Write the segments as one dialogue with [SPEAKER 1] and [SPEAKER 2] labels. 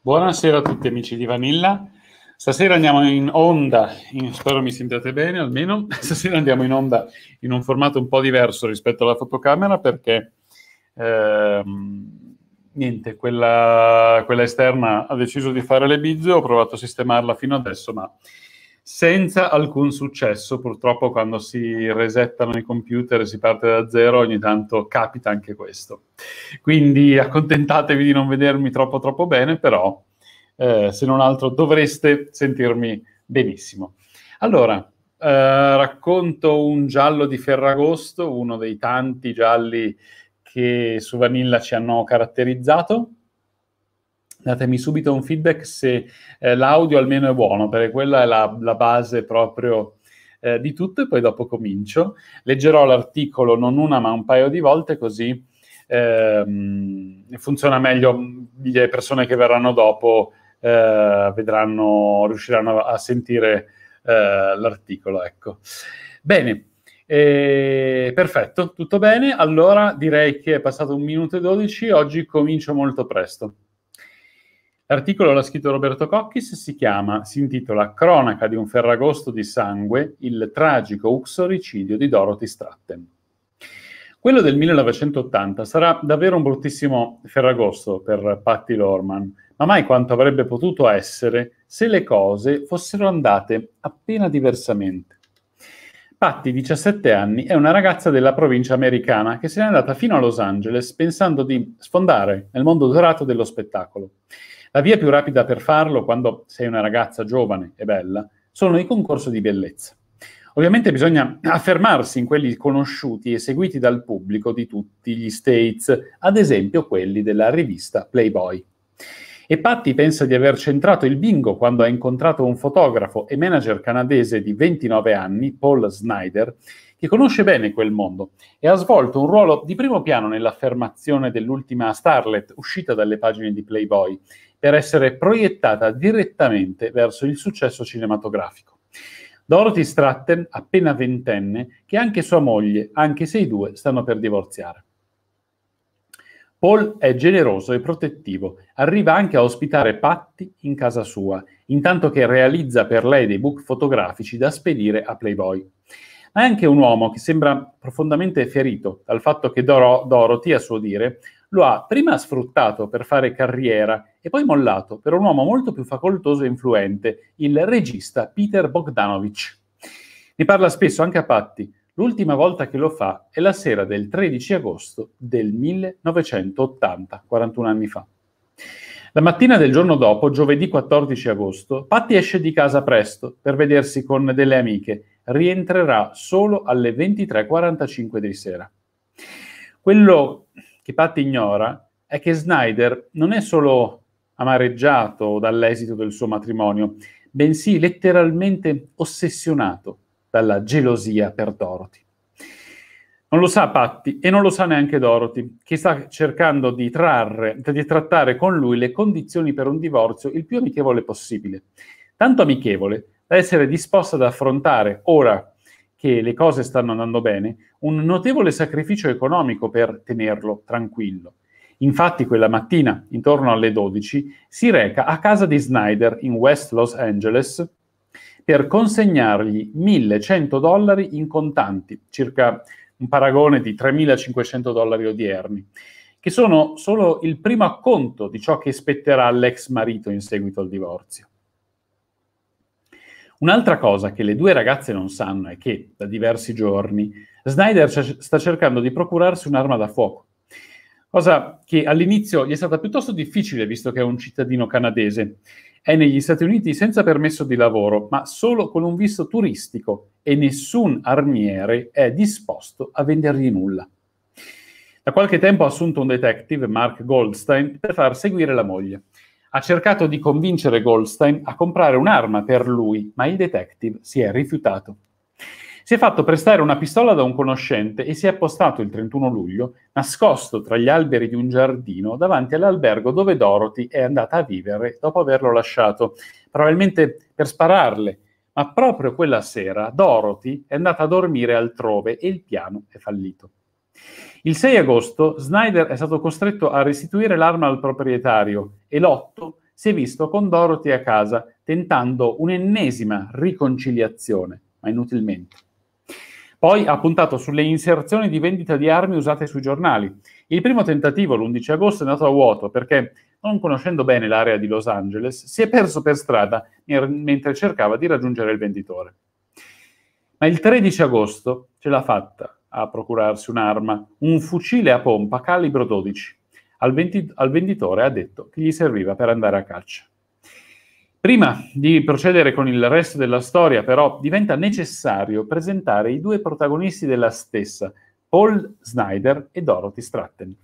[SPEAKER 1] Buonasera a tutti amici di Vanilla. Stasera andiamo in onda, in, spero mi sentiate bene almeno, stasera andiamo in onda in un formato un po' diverso rispetto alla fotocamera perché ehm, niente, quella, quella esterna ha deciso di fare le bizze, ho provato a sistemarla fino adesso ma senza alcun successo. Purtroppo quando si resettano i computer e si parte da zero, ogni tanto capita anche questo. Quindi accontentatevi di non vedermi troppo troppo bene, però eh, se non altro dovreste sentirmi benissimo. Allora, eh, racconto un giallo di Ferragosto, uno dei tanti gialli che su Vanilla ci hanno caratterizzato datemi subito un feedback se eh, l'audio almeno è buono, perché quella è la, la base proprio eh, di tutto e poi dopo comincio. Leggerò l'articolo non una ma un paio di volte così ehm, funziona meglio mm, le persone che verranno dopo eh, vedranno, riusciranno a sentire eh, l'articolo. Ecco. Bene. Eh, perfetto, tutto bene. Allora direi che è passato un minuto e dodici. Oggi comincio molto presto. L'articolo l'ha scritto Roberto Cocchis, si chiama, si intitola Cronaca di un ferragosto di sangue, il tragico uxoricidio di Dorothy Stratten. Quello del 1980 sarà davvero un bruttissimo ferragosto per Patty Lorman, ma mai quanto avrebbe potuto essere se le cose fossero andate appena diversamente. Patty, 17 anni, è una ragazza della provincia americana che se n'è andata fino a Los Angeles pensando di sfondare nel mondo dorato dello spettacolo. La via più rapida per farlo quando sei una ragazza giovane e bella sono i concorsi di bellezza. Ovviamente bisogna affermarsi in quelli conosciuti e seguiti dal pubblico di tutti gli States, ad esempio quelli della rivista Playboy. E Patty pensa di aver centrato il bingo quando ha incontrato un fotografo e manager canadese di 29 anni, Paul Snyder, che conosce bene quel mondo e ha svolto un ruolo di primo piano nell'affermazione dell'ultima starlet uscita dalle pagine di Playboy, per essere proiettata direttamente verso il successo cinematografico. Dorothy Stratton, appena ventenne, che è anche sua moglie, anche se i due stanno per divorziare. Paul è generoso e protettivo, arriva anche a ospitare Patti in casa sua, intanto che realizza per lei dei book fotografici da spedire a Playboy. Ma è anche un uomo che sembra profondamente ferito dal fatto che Doro- Dorothy, a suo dire, lo ha prima sfruttato per fare carriera e poi mollato per un uomo molto più facoltoso e influente, il regista Peter Bogdanovich. Ne parla spesso anche a Patti. L'ultima volta che lo fa è la sera del 13 agosto del 1980, 41 anni fa. La mattina del giorno dopo, giovedì 14 agosto, Patti esce di casa presto per vedersi con delle amiche. Rientrerà solo alle 23.45 di sera. Quello che Pat ignora è che Snyder non è solo amareggiato dall'esito del suo matrimonio, bensì letteralmente ossessionato dalla gelosia per Dorothy. Non lo sa Patti e non lo sa neanche Dorothy, che sta cercando di, trarre, di trattare con lui le condizioni per un divorzio il più amichevole possibile. Tanto amichevole da essere disposta ad affrontare ora che le cose stanno andando bene, un notevole sacrificio economico per tenerlo tranquillo. Infatti quella mattina, intorno alle 12, si reca a casa di Snyder in West Los Angeles per consegnargli 1100 dollari in contanti, circa un paragone di 3500 dollari odierni, che sono solo il primo acconto di ciò che spetterà all'ex marito in seguito al divorzio. Un'altra cosa che le due ragazze non sanno è che, da diversi giorni, Snyder c- sta cercando di procurarsi un'arma da fuoco, cosa che all'inizio gli è stata piuttosto difficile visto che è un cittadino canadese. È negli Stati Uniti senza permesso di lavoro, ma solo con un visto turistico e nessun armiere è disposto a vendergli nulla. Da qualche tempo ha assunto un detective, Mark Goldstein, per far seguire la moglie ha cercato di convincere Goldstein a comprare un'arma per lui, ma il detective si è rifiutato. Si è fatto prestare una pistola da un conoscente e si è appostato il 31 luglio, nascosto tra gli alberi di un giardino, davanti all'albergo dove Dorothy è andata a vivere dopo averlo lasciato, probabilmente per spararle. Ma proprio quella sera Dorothy è andata a dormire altrove e il piano è fallito. Il 6 agosto Snyder è stato costretto a restituire l'arma al proprietario e l'8 si è visto con Dorothy a casa tentando un'ennesima riconciliazione, ma inutilmente. Poi ha puntato sulle inserzioni di vendita di armi usate sui giornali. Il primo tentativo, l'11 agosto, è andato a vuoto perché, non conoscendo bene l'area di Los Angeles, si è perso per strada mentre cercava di raggiungere il venditore. Ma il 13 agosto ce l'ha fatta a procurarsi un'arma, un fucile a pompa calibro 12. Al, venti- al venditore ha detto che gli serviva per andare a caccia. Prima di procedere con il resto della storia, però, diventa necessario presentare i due protagonisti della stessa, Paul Snyder e Dorothy Stratten.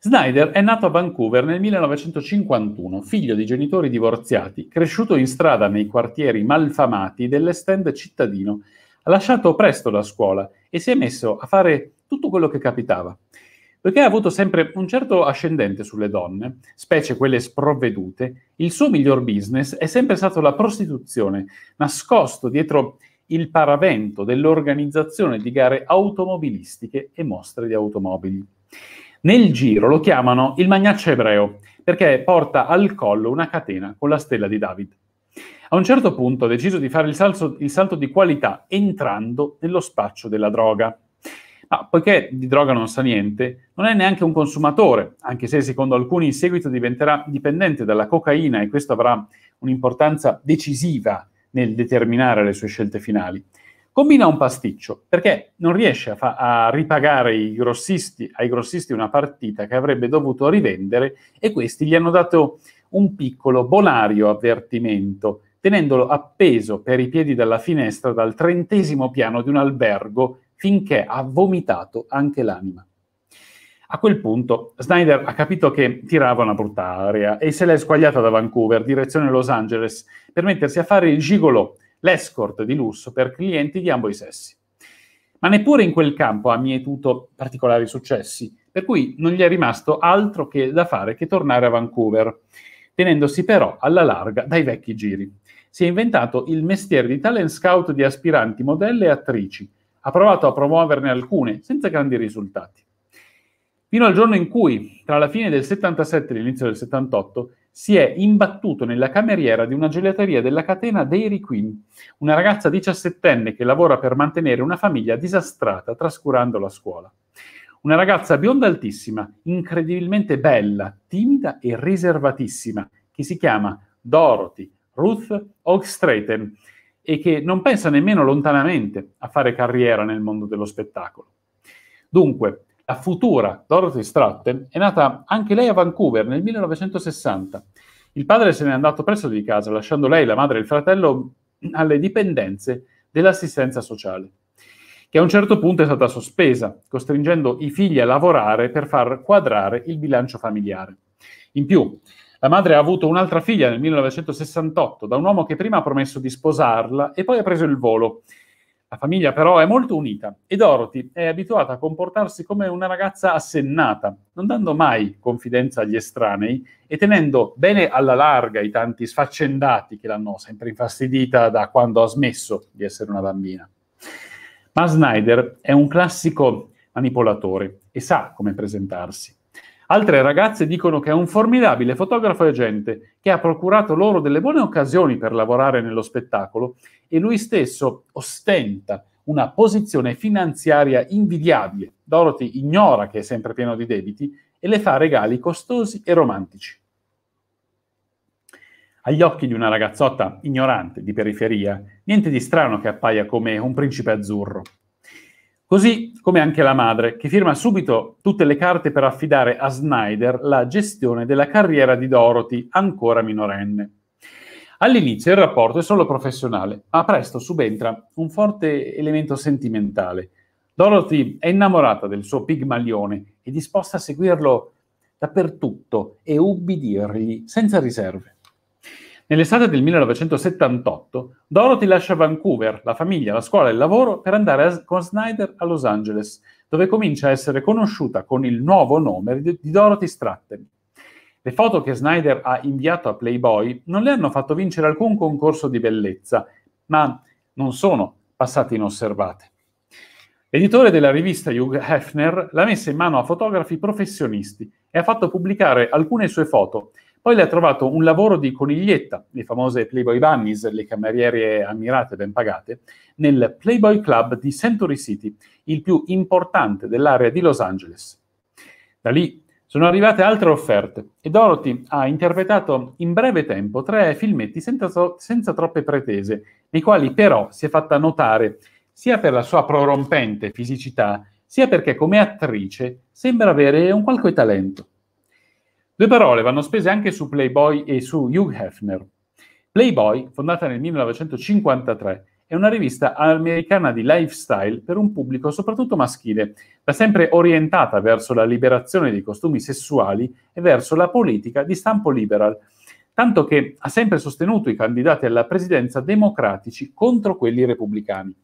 [SPEAKER 1] Snyder è nato a Vancouver nel 1951, figlio di genitori divorziati, cresciuto in strada nei quartieri malfamati dell'estend cittadino ha lasciato presto la scuola e si è messo a fare tutto quello che capitava. Poiché ha avuto sempre un certo ascendente sulle donne, specie quelle sprovvedute, il suo miglior business è sempre stato la prostituzione, nascosto dietro il paravento dell'organizzazione di gare automobilistiche e mostre di automobili. Nel giro lo chiamano il magnaccio ebreo, perché porta al collo una catena con la stella di David. A un certo punto ha deciso di fare il, salso, il salto di qualità entrando nello spaccio della droga. Ma poiché di droga non sa niente, non è neanche un consumatore, anche se secondo alcuni in seguito diventerà dipendente dalla cocaina e questo avrà un'importanza decisiva nel determinare le sue scelte finali. Combina un pasticcio perché non riesce a, fa- a ripagare grossisti, ai grossisti una partita che avrebbe dovuto rivendere e questi gli hanno dato un piccolo bonario avvertimento tenendolo appeso per i piedi dalla finestra dal trentesimo piano di un albergo finché ha vomitato anche l'anima. A quel punto Snyder ha capito che tirava una brutta aria e se l'è squagliata da Vancouver, direzione Los Angeles, per mettersi a fare il gigolo, l'escort di lusso per clienti di ambo i sessi. Ma neppure in quel campo ha mietuto particolari successi, per cui non gli è rimasto altro che da fare che tornare a Vancouver, tenendosi però alla larga dai vecchi giri si è inventato il mestiere di talent scout di aspiranti, modelle e attrici. Ha provato a promuoverne alcune, senza grandi risultati. Fino al giorno in cui, tra la fine del 77 e l'inizio del 78, si è imbattuto nella cameriera di una gelateria della catena Dairy Queen, una ragazza diciassettenne che lavora per mantenere una famiglia disastrata trascurando la scuola. Una ragazza bionda altissima, incredibilmente bella, timida e riservatissima, che si chiama Dorothy Ruth Hochstraten, e che non pensa nemmeno lontanamente a fare carriera nel mondo dello spettacolo. Dunque, la futura Dorothy Stratton è nata anche lei a Vancouver nel 1960. Il padre se n'è andato presto di casa, lasciando lei, la madre e il fratello alle dipendenze dell'assistenza sociale, che a un certo punto è stata sospesa, costringendo i figli a lavorare per far quadrare il bilancio familiare. In più, la madre ha avuto un'altra figlia nel 1968 da un uomo che prima ha promesso di sposarla e poi ha preso il volo. La famiglia però è molto unita e Dorothy è abituata a comportarsi come una ragazza assennata, non dando mai confidenza agli estranei e tenendo bene alla larga i tanti sfaccendati che l'hanno sempre infastidita da quando ha smesso di essere una bambina. Ma Snyder è un classico manipolatore e sa come presentarsi. Altre ragazze dicono che è un formidabile fotografo e agente che ha procurato loro delle buone occasioni per lavorare nello spettacolo e lui stesso ostenta una posizione finanziaria invidiabile. Dorothy ignora che è sempre pieno di debiti e le fa regali costosi e romantici. Agli occhi di una ragazzotta ignorante, di periferia, niente di strano che appaia come un principe azzurro. Così come anche la madre, che firma subito tutte le carte per affidare a Snyder la gestione della carriera di Dorothy, ancora minorenne. All'inizio il rapporto è solo professionale, ma presto subentra un forte elemento sentimentale. Dorothy è innamorata del suo pigmalione e disposta a seguirlo dappertutto e ubbidirgli senza riserve. Nell'estate del 1978, Dorothy lascia Vancouver, la famiglia, la scuola e il lavoro per andare a, con Snyder a Los Angeles, dove comincia a essere conosciuta con il nuovo nome di, di Dorothy Stratten. Le foto che Snyder ha inviato a Playboy non le hanno fatto vincere alcun concorso di bellezza, ma non sono passate inosservate. L'editore della rivista Hugh Hefner l'ha messa in mano a fotografi professionisti e ha fatto pubblicare alcune sue foto poi le ha trovato un lavoro di coniglietta, le famose Playboy Bunnies, le cameriere ammirate e ben pagate, nel Playboy Club di Century City, il più importante dell'area di Los Angeles. Da lì sono arrivate altre offerte e Dorothy ha interpretato in breve tempo tre filmetti senza, senza troppe pretese, nei quali però si è fatta notare sia per la sua prorompente fisicità, sia perché come attrice sembra avere un qualche talento. Due parole vanno spese anche su Playboy e su Hugh Hefner. Playboy, fondata nel 1953, è una rivista americana di lifestyle per un pubblico soprattutto maschile, da sempre orientata verso la liberazione dei costumi sessuali e verso la politica di stampo liberal, tanto che ha sempre sostenuto i candidati alla presidenza democratici contro quelli repubblicani.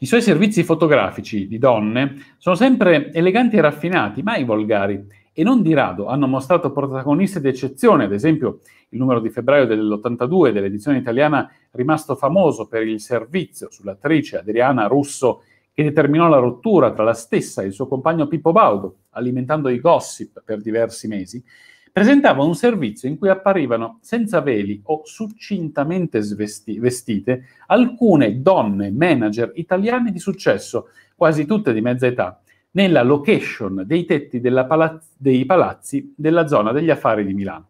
[SPEAKER 1] I suoi servizi fotografici di donne sono sempre eleganti e raffinati, mai volgari e non di rado hanno mostrato protagoniste di eccezione, ad esempio il numero di febbraio dell'82 dell'edizione italiana rimasto famoso per il servizio sull'attrice Adriana Russo che determinò la rottura tra la stessa e il suo compagno Pippo Baudo, alimentando i gossip per diversi mesi, presentava un servizio in cui apparivano senza veli o succintamente svesti- vestite alcune donne manager italiane di successo, quasi tutte di mezza età, nella location dei tetti palaz- dei palazzi della zona degli affari di Milano.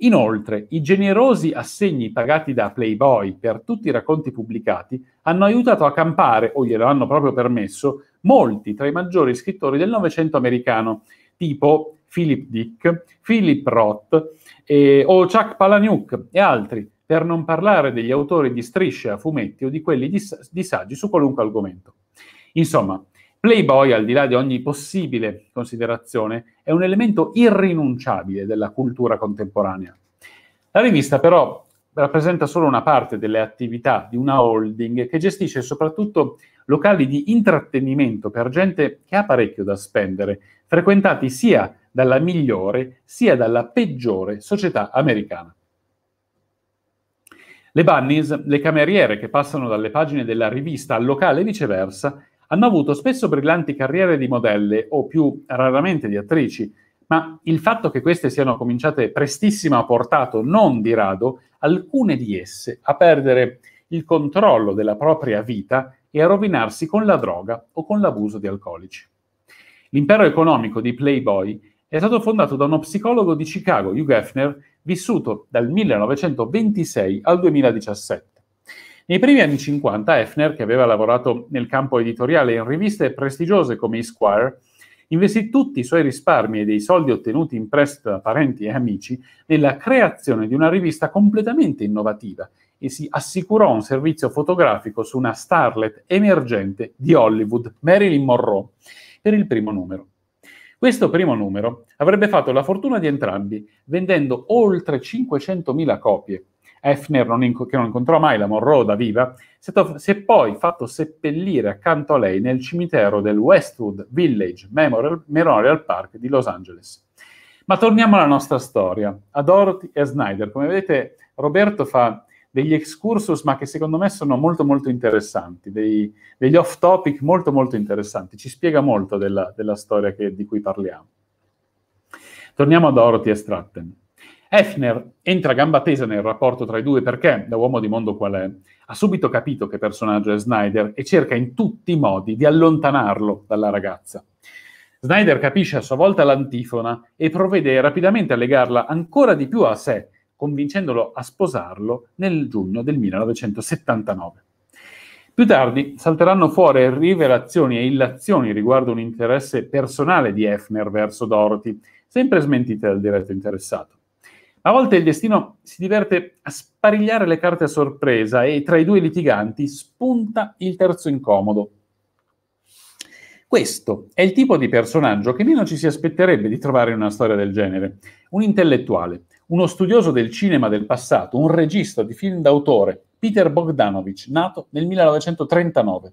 [SPEAKER 1] Inoltre, i generosi assegni pagati da Playboy per tutti i racconti pubblicati hanno aiutato a campare, o glielo hanno proprio permesso, molti tra i maggiori scrittori del Novecento americano, tipo Philip Dick, Philip Roth eh, o Chuck Palahniuk e altri, per non parlare degli autori di strisce a fumetti o di quelli di, di saggi su qualunque argomento. Insomma, Playboy, al di là di ogni possibile considerazione, è un elemento irrinunciabile della cultura contemporanea. La rivista però rappresenta solo una parte delle attività di una holding che gestisce soprattutto locali di intrattenimento per gente che ha parecchio da spendere, frequentati sia dalla migliore sia dalla peggiore società americana. Le bunnies, le cameriere che passano dalle pagine della rivista al locale e viceversa, hanno avuto spesso brillanti carriere di modelle o più raramente di attrici, ma il fatto che queste siano cominciate prestissimo ha portato, non di rado, alcune di esse a perdere il controllo della propria vita e a rovinarsi con la droga o con l'abuso di alcolici. L'impero economico di Playboy è stato fondato da uno psicologo di Chicago, Hugh Hefner, vissuto dal 1926 al 2017. Nei primi anni 50 Hefner, che aveva lavorato nel campo editoriale in riviste prestigiose come Esquire, investì tutti i suoi risparmi e dei soldi ottenuti in prestito da parenti e amici nella creazione di una rivista completamente innovativa e si assicurò un servizio fotografico su una starlet emergente di Hollywood, Marilyn Monroe, per il primo numero. Questo primo numero avrebbe fatto la fortuna di entrambi, vendendo oltre 500.000 copie Hefner, non inc- che non incontrò mai la Monroe da viva, si è, to- si è, poi fatto seppellire accanto a lei nel cimitero del Westwood Village Memorial, Memorial Park di Los Angeles. Ma torniamo alla nostra storia, a Dorothy e a Snyder. Come vedete, Roberto fa degli excursus, ma che secondo me sono molto molto interessanti, dei, degli off topic molto molto interessanti, ci spiega molto della, della storia che, di cui parliamo. Torniamo a Dorothy e Stratten. Hefner entra a gamba tesa nel rapporto tra i due perché, da uomo di mondo qual è, ha subito capito che personaggio è Snyder e cerca in tutti i modi di allontanarlo dalla ragazza. Snyder capisce a sua volta l'antifona e provvede rapidamente a legarla ancora di più a sé, convincendolo a sposarlo nel giugno del 1979. Più tardi salteranno fuori rivelazioni e illazioni riguardo un interesse personale di Hefner verso Dorothy, sempre smentite dal diretto interessato. A volte il destino si diverte a sparigliare le carte a sorpresa e tra i due litiganti spunta il terzo incomodo. Questo è il tipo di personaggio che meno ci si aspetterebbe di trovare in una storia del genere. Un intellettuale, uno studioso del cinema del passato, un regista di film d'autore, Peter Bogdanovich, nato nel 1939.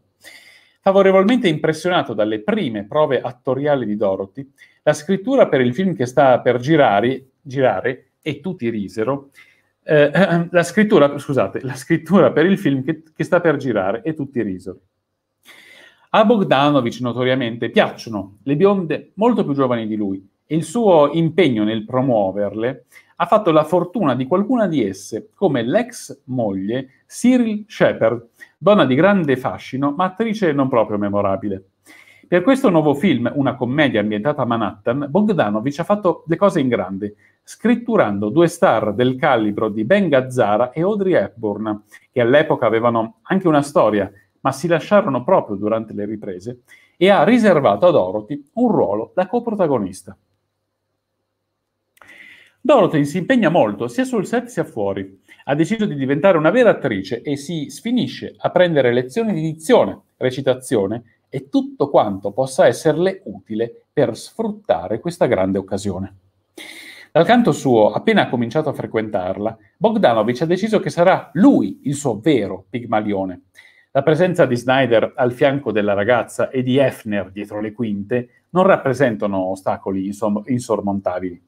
[SPEAKER 1] Favorevolmente impressionato dalle prime prove attoriali di Dorothy, la scrittura per il film che sta per girare, girare e tutti risero. Eh, eh, eh, la, scrittura, scusate, la scrittura per il film che, che sta per girare e tutti risero. A Bogdanovic notoriamente piacciono le bionde molto più giovani di lui e il suo impegno nel promuoverle ha fatto la fortuna di qualcuna di esse, come l'ex moglie Cyril Shepard, donna di grande fascino ma attrice non proprio memorabile. Per questo nuovo film, una commedia ambientata a Manhattan, Bogdanovic ha fatto le cose in grande, scritturando due star del calibro di Ben Gazzara e Audrey Hepburn, che all'epoca avevano anche una storia, ma si lasciarono proprio durante le riprese, e ha riservato a Dorothy un ruolo da coprotagonista. Dorothy si impegna molto sia sul set sia fuori. Ha deciso di diventare una vera attrice e si sfinisce a prendere lezioni di dizione, recitazione e tutto quanto possa esserle utile per sfruttare questa grande occasione. Dal canto suo, appena ha cominciato a frequentarla, Bogdanovich ha deciso che sarà lui il suo vero Pigmalione. La presenza di Snyder al fianco della ragazza e di Hefner dietro le quinte non rappresentano ostacoli insom- insormontabili.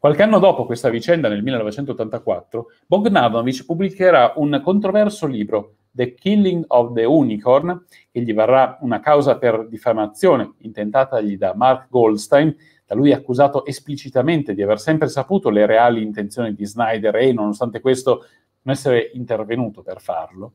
[SPEAKER 1] Qualche anno dopo questa vicenda, nel 1984, Bogdanovich pubblicherà un controverso libro, The Killing of the Unicorn, che gli varrà una causa per diffamazione intentatagli da Mark Goldstein da lui accusato esplicitamente di aver sempre saputo le reali intenzioni di Snyder e, nonostante questo, non essere intervenuto per farlo,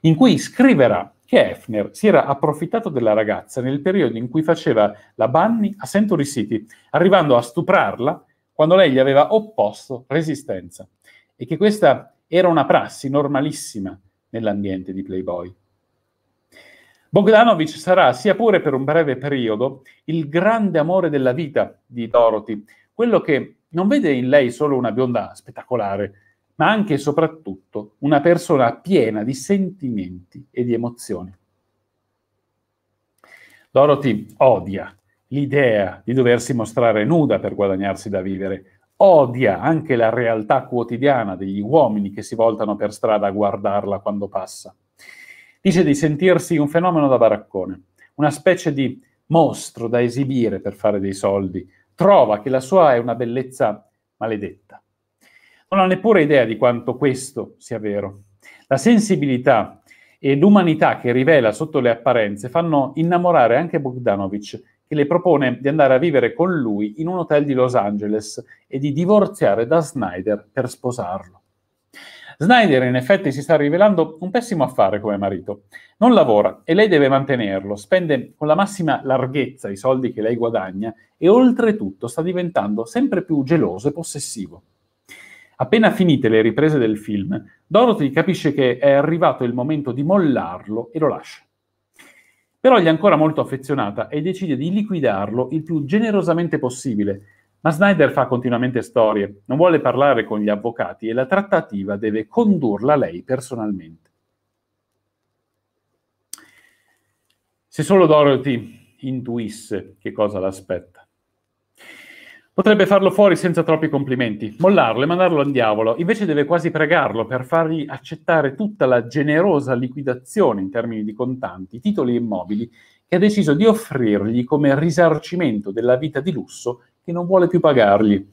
[SPEAKER 1] in cui scriverà che Hefner si era approfittato della ragazza nel periodo in cui faceva la Bunny a Century City, arrivando a stuprarla quando lei gli aveva opposto resistenza, e che questa era una prassi normalissima nell'ambiente di Playboy. Bogdanovic sarà, sia pure per un breve periodo, il grande amore della vita di Dorothy, quello che non vede in lei solo una bionda spettacolare, ma anche e soprattutto una persona piena di sentimenti e di emozioni. Dorothy odia l'idea di doversi mostrare nuda per guadagnarsi da vivere, odia anche la realtà quotidiana degli uomini che si voltano per strada a guardarla quando passa. Dice di sentirsi un fenomeno da baraccone, una specie di mostro da esibire per fare dei soldi. Trova che la sua è una bellezza maledetta. Non ha neppure idea di quanto questo sia vero. La sensibilità e l'umanità che rivela sotto le apparenze fanno innamorare anche Bogdanovic, che le propone di andare a vivere con lui in un hotel di Los Angeles e di divorziare da Snyder per sposarlo. Snyder in effetti si sta rivelando un pessimo affare come marito. Non lavora e lei deve mantenerlo, spende con la massima larghezza i soldi che lei guadagna e oltretutto sta diventando sempre più geloso e possessivo. Appena finite le riprese del film, Dorothy capisce che è arrivato il momento di mollarlo e lo lascia. Però gli è ancora molto affezionata e decide di liquidarlo il più generosamente possibile, ma Snyder fa continuamente storie, non vuole parlare con gli avvocati e la trattativa deve condurla lei personalmente. Se solo Dorothy intuisse che cosa l'aspetta. Potrebbe farlo fuori senza troppi complimenti, mollarlo e mandarlo al diavolo, invece deve quasi pregarlo per fargli accettare tutta la generosa liquidazione in termini di contanti, titoli e immobili che ha deciso di offrirgli come risarcimento della vita di lusso che non vuole più pagargli.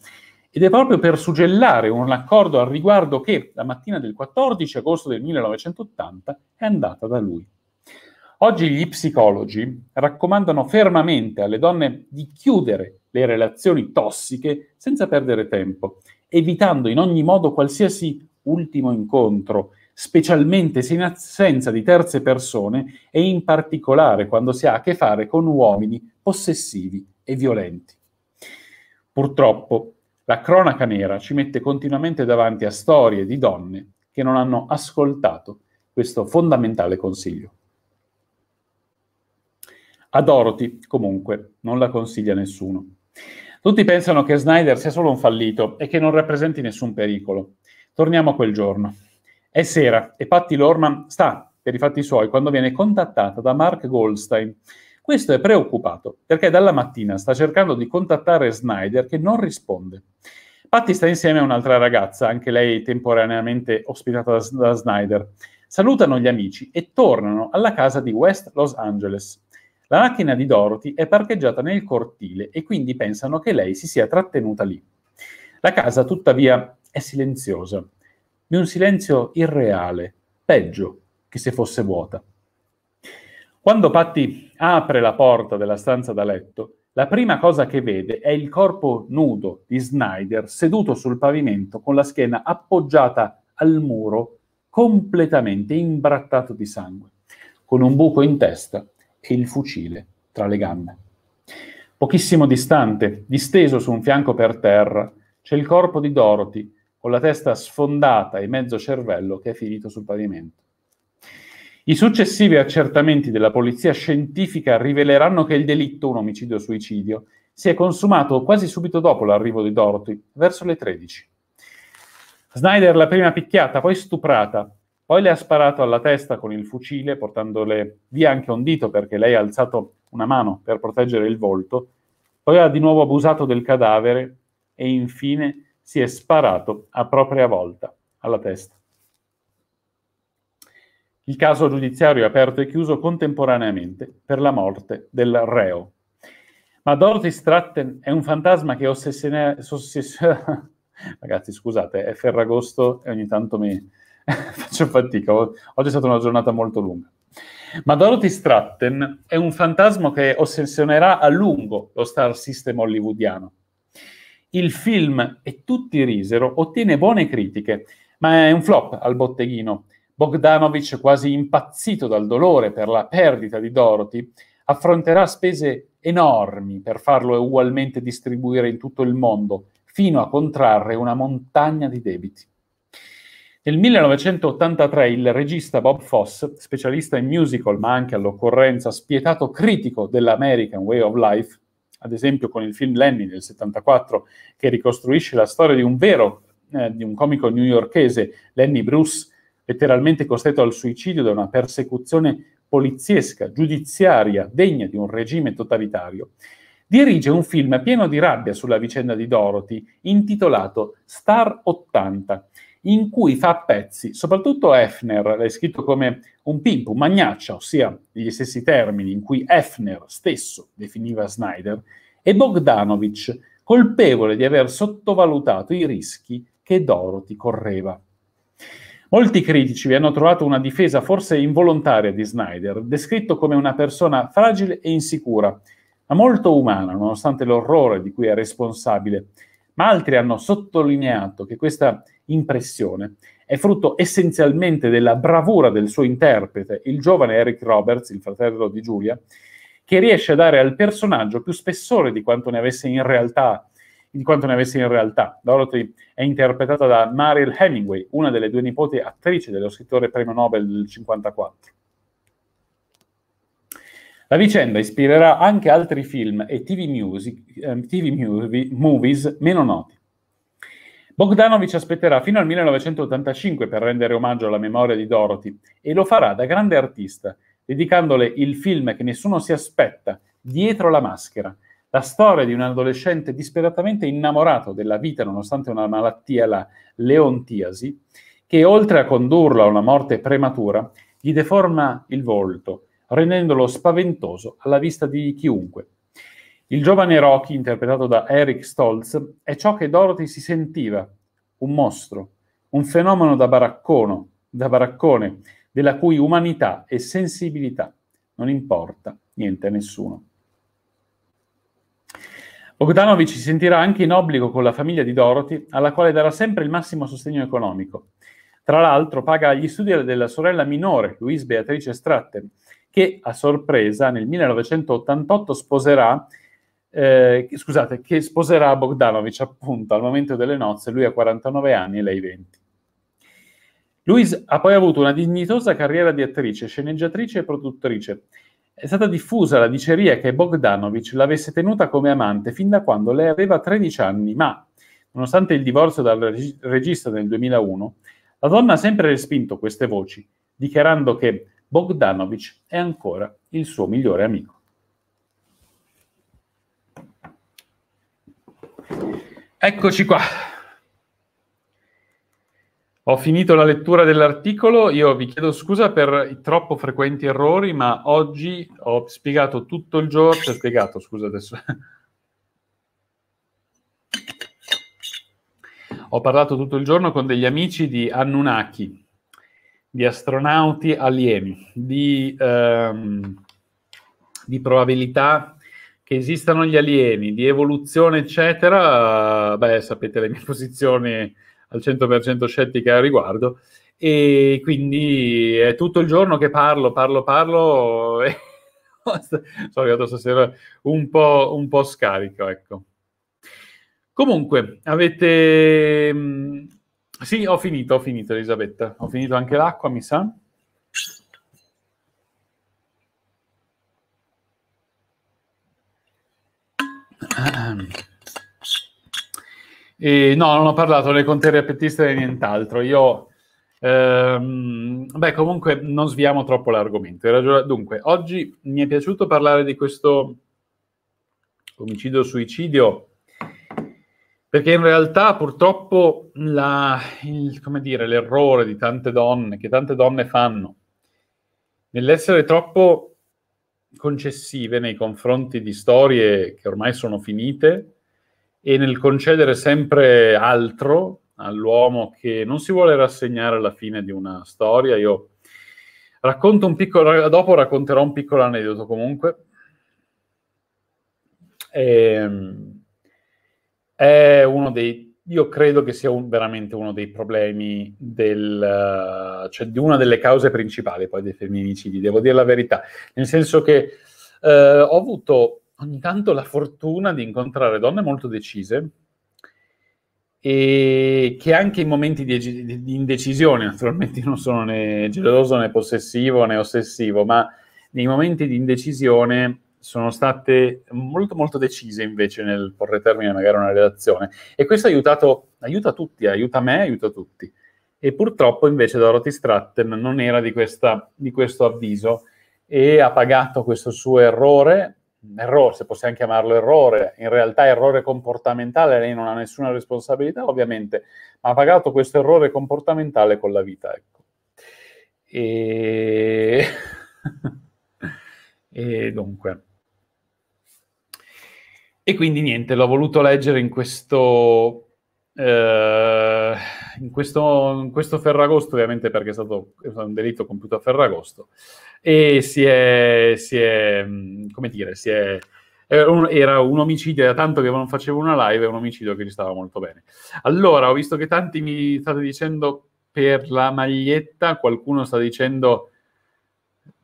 [SPEAKER 1] Ed è proprio per suggellare un accordo al riguardo che la mattina del 14 agosto del 1980 è andata da lui. Oggi gli psicologi raccomandano fermamente alle donne di chiudere le relazioni tossiche senza perdere tempo, evitando in ogni modo qualsiasi ultimo incontro, specialmente se in assenza di terze persone e in particolare quando si ha a che fare con uomini possessivi e violenti. Purtroppo, la cronaca nera ci mette continuamente davanti a storie di donne che non hanno ascoltato questo fondamentale consiglio. A Dorothy, comunque, non la consiglia nessuno. Tutti pensano che Snyder sia solo un fallito e che non rappresenti nessun pericolo. Torniamo a quel giorno. È sera e Patty Lorman sta, per i fatti suoi, quando viene contattata da Mark Goldstein, questo è preoccupato perché dalla mattina sta cercando di contattare Snyder che non risponde. Patty sta insieme a un'altra ragazza, anche lei temporaneamente ospitata da, da Snyder. Salutano gli amici e tornano alla casa di West Los Angeles. La macchina di Dorothy è parcheggiata nel cortile e quindi pensano che lei si sia trattenuta lì. La casa, tuttavia, è silenziosa, di un silenzio irreale, peggio che se fosse vuota. Quando Patti apre la porta della stanza da letto, la prima cosa che vede è il corpo nudo di Snyder seduto sul pavimento con la schiena appoggiata al muro, completamente imbrattato di sangue, con un buco in testa e il fucile tra le gambe. Pochissimo distante, disteso su un fianco per terra, c'è il corpo di Dorothy con la testa sfondata e mezzo cervello che è finito sul pavimento. I successivi accertamenti della polizia scientifica riveleranno che il delitto, un omicidio-suicidio, si è consumato quasi subito dopo l'arrivo di Dorothy, verso le 13. Snyder l'ha prima picchiata, poi stuprata, poi le ha sparato alla testa con il fucile, portandole via anche un dito perché lei ha alzato una mano per proteggere il volto, poi ha di nuovo abusato del cadavere e infine si è sparato a propria volta alla testa. Il caso giudiziario è aperto e chiuso contemporaneamente per la morte del reo. Ma Dorothy Stratton è un fantasma che ossessiona... Ossessione... Ragazzi, scusate, è Ferragosto e ogni tanto mi faccio fatica. Oggi è stata una giornata molto lunga. Ma Dorothy Stratton è un fantasma che ossessionerà a lungo lo star system hollywoodiano. Il film E tutti risero ottiene buone critiche, ma è un flop al botteghino Bogdanovich, quasi impazzito dal dolore per la perdita di Dorothy, affronterà spese enormi per farlo ugualmente distribuire in tutto il mondo, fino a contrarre una montagna di debiti. Nel 1983 il regista Bob Foss, specialista in musical ma anche all'occorrenza spietato critico dell'American Way of Life, ad esempio con il film Lenny del 74 che ricostruisce la storia di un vero, eh, di un comico newyorchese, Lenny Bruce, letteralmente costretto al suicidio da una persecuzione poliziesca, giudiziaria, degna di un regime totalitario, dirige un film pieno di rabbia sulla vicenda di Dorothy, intitolato Star 80, in cui fa a pezzi, soprattutto Hefner, l'hai scritto come un pimpo, un magnaccia, ossia negli stessi termini in cui Hefner stesso definiva Snyder, e Bogdanovich, colpevole di aver sottovalutato i rischi che Dorothy correva. Molti critici vi hanno trovato una difesa forse involontaria di Snyder, descritto come una persona fragile e insicura, ma molto umana nonostante l'orrore di cui è responsabile. Ma altri hanno sottolineato che questa impressione è frutto essenzialmente della bravura del suo interprete, il giovane Eric Roberts, il fratello di Giulia, che riesce a dare al personaggio più spessore di quanto ne avesse in realtà di quanto ne avesse in realtà. Dorothy è interpretata da Mariel Hemingway, una delle due nipoti attrice dello scrittore premio Nobel del 1954. La vicenda ispirerà anche altri film e TV, music, ehm, TV movie, movies meno noti. Bogdanovich aspetterà fino al 1985 per rendere omaggio alla memoria di Dorothy e lo farà da grande artista, dedicandole il film che nessuno si aspetta, Dietro la maschera, la storia di un adolescente disperatamente innamorato della vita nonostante una malattia, la leontiasi, che oltre a condurlo a una morte prematura, gli deforma il volto, rendendolo spaventoso alla vista di chiunque. Il giovane Rocky, interpretato da Eric Stolz, è ciò che Dorothy si sentiva, un mostro, un fenomeno da, da baraccone, della cui umanità e sensibilità non importa niente a nessuno. Bogdanovic si sentirà anche in obbligo con la famiglia di Dorothy, alla quale darà sempre il massimo sostegno economico. Tra l'altro paga gli studi della sorella minore, Louise Beatrice Stratter, che a sorpresa nel 1988 sposerà, eh, scusate, che sposerà Bogdanovic appunto al momento delle nozze, lui ha 49 anni e lei 20. Louise ha poi avuto una dignitosa carriera di attrice, sceneggiatrice e produttrice è stata diffusa la diceria che Bogdanovic l'avesse tenuta come amante fin da quando lei aveva 13 anni, ma, nonostante il divorzio dal reg- regista nel 2001, la donna ha sempre respinto queste voci, dichiarando che Bogdanovic è ancora il suo migliore amico. Eccoci qua, ho finito la lettura dell'articolo, io vi chiedo scusa per i troppo frequenti errori, ma oggi ho spiegato tutto il giorno, cioè spiegato, scusa adesso. ho parlato tutto il giorno con degli amici di Anunnaki, di astronauti alieni, di, ehm, di probabilità che esistano gli alieni, di evoluzione, eccetera. Beh, sapete le mie posizioni al 100% scettica al riguardo e quindi è tutto il giorno che parlo, parlo, parlo e sono arrivato stasera un po', un po scarico, ecco. Comunque, avete... Mm, sì, ho finito, ho finito Elisabetta, ho finito anche l'acqua, mi sa. Ah. ah. E no, non ho parlato delle conterie appetiste né nient'altro. Io, ehm, beh, comunque non sviamo troppo l'argomento. Dunque, oggi mi è piaciuto parlare di questo omicidio-suicidio perché in realtà purtroppo la, il, dire, l'errore di tante donne, che tante donne fanno, nell'essere troppo concessive nei confronti di storie che ormai sono finite, e nel concedere sempre altro all'uomo che non si vuole rassegnare alla fine di una storia. Io racconto un piccolo, dopo racconterò un piccolo aneddoto comunque. E, ehm, è uno dei io credo che sia un, veramente uno dei problemi del, cioè di una delle cause principali poi dei femminicidi, devo dire la verità, nel senso che eh, ho avuto ogni tanto la fortuna di incontrare donne molto decise e che anche in momenti di, di indecisione, naturalmente non sono né geloso né possessivo né ossessivo, ma nei momenti di indecisione sono state molto molto decise invece nel porre termine magari una relazione e questo ha aiutato, aiuta tutti, aiuta me, aiuta tutti. E purtroppo invece Dorothy Stratton non era di, questa, di questo avviso e ha pagato questo suo errore un errore, se possiamo chiamarlo errore, in realtà errore comportamentale, lei non ha nessuna responsabilità ovviamente, ma ha pagato questo errore comportamentale con la vita. Ecco. E... e dunque. E quindi niente, l'ho voluto leggere in questo Uh, in, questo, in, questo, Ferragosto, ovviamente perché è stato, è stato un delitto compiuto a Ferragosto, e si è, si è mm, come dire, si è, era un omicidio, da tanto che non facevo una live, è un omicidio che ci stava molto bene. Allora, ho visto che tanti mi state dicendo per la maglietta, qualcuno sta dicendo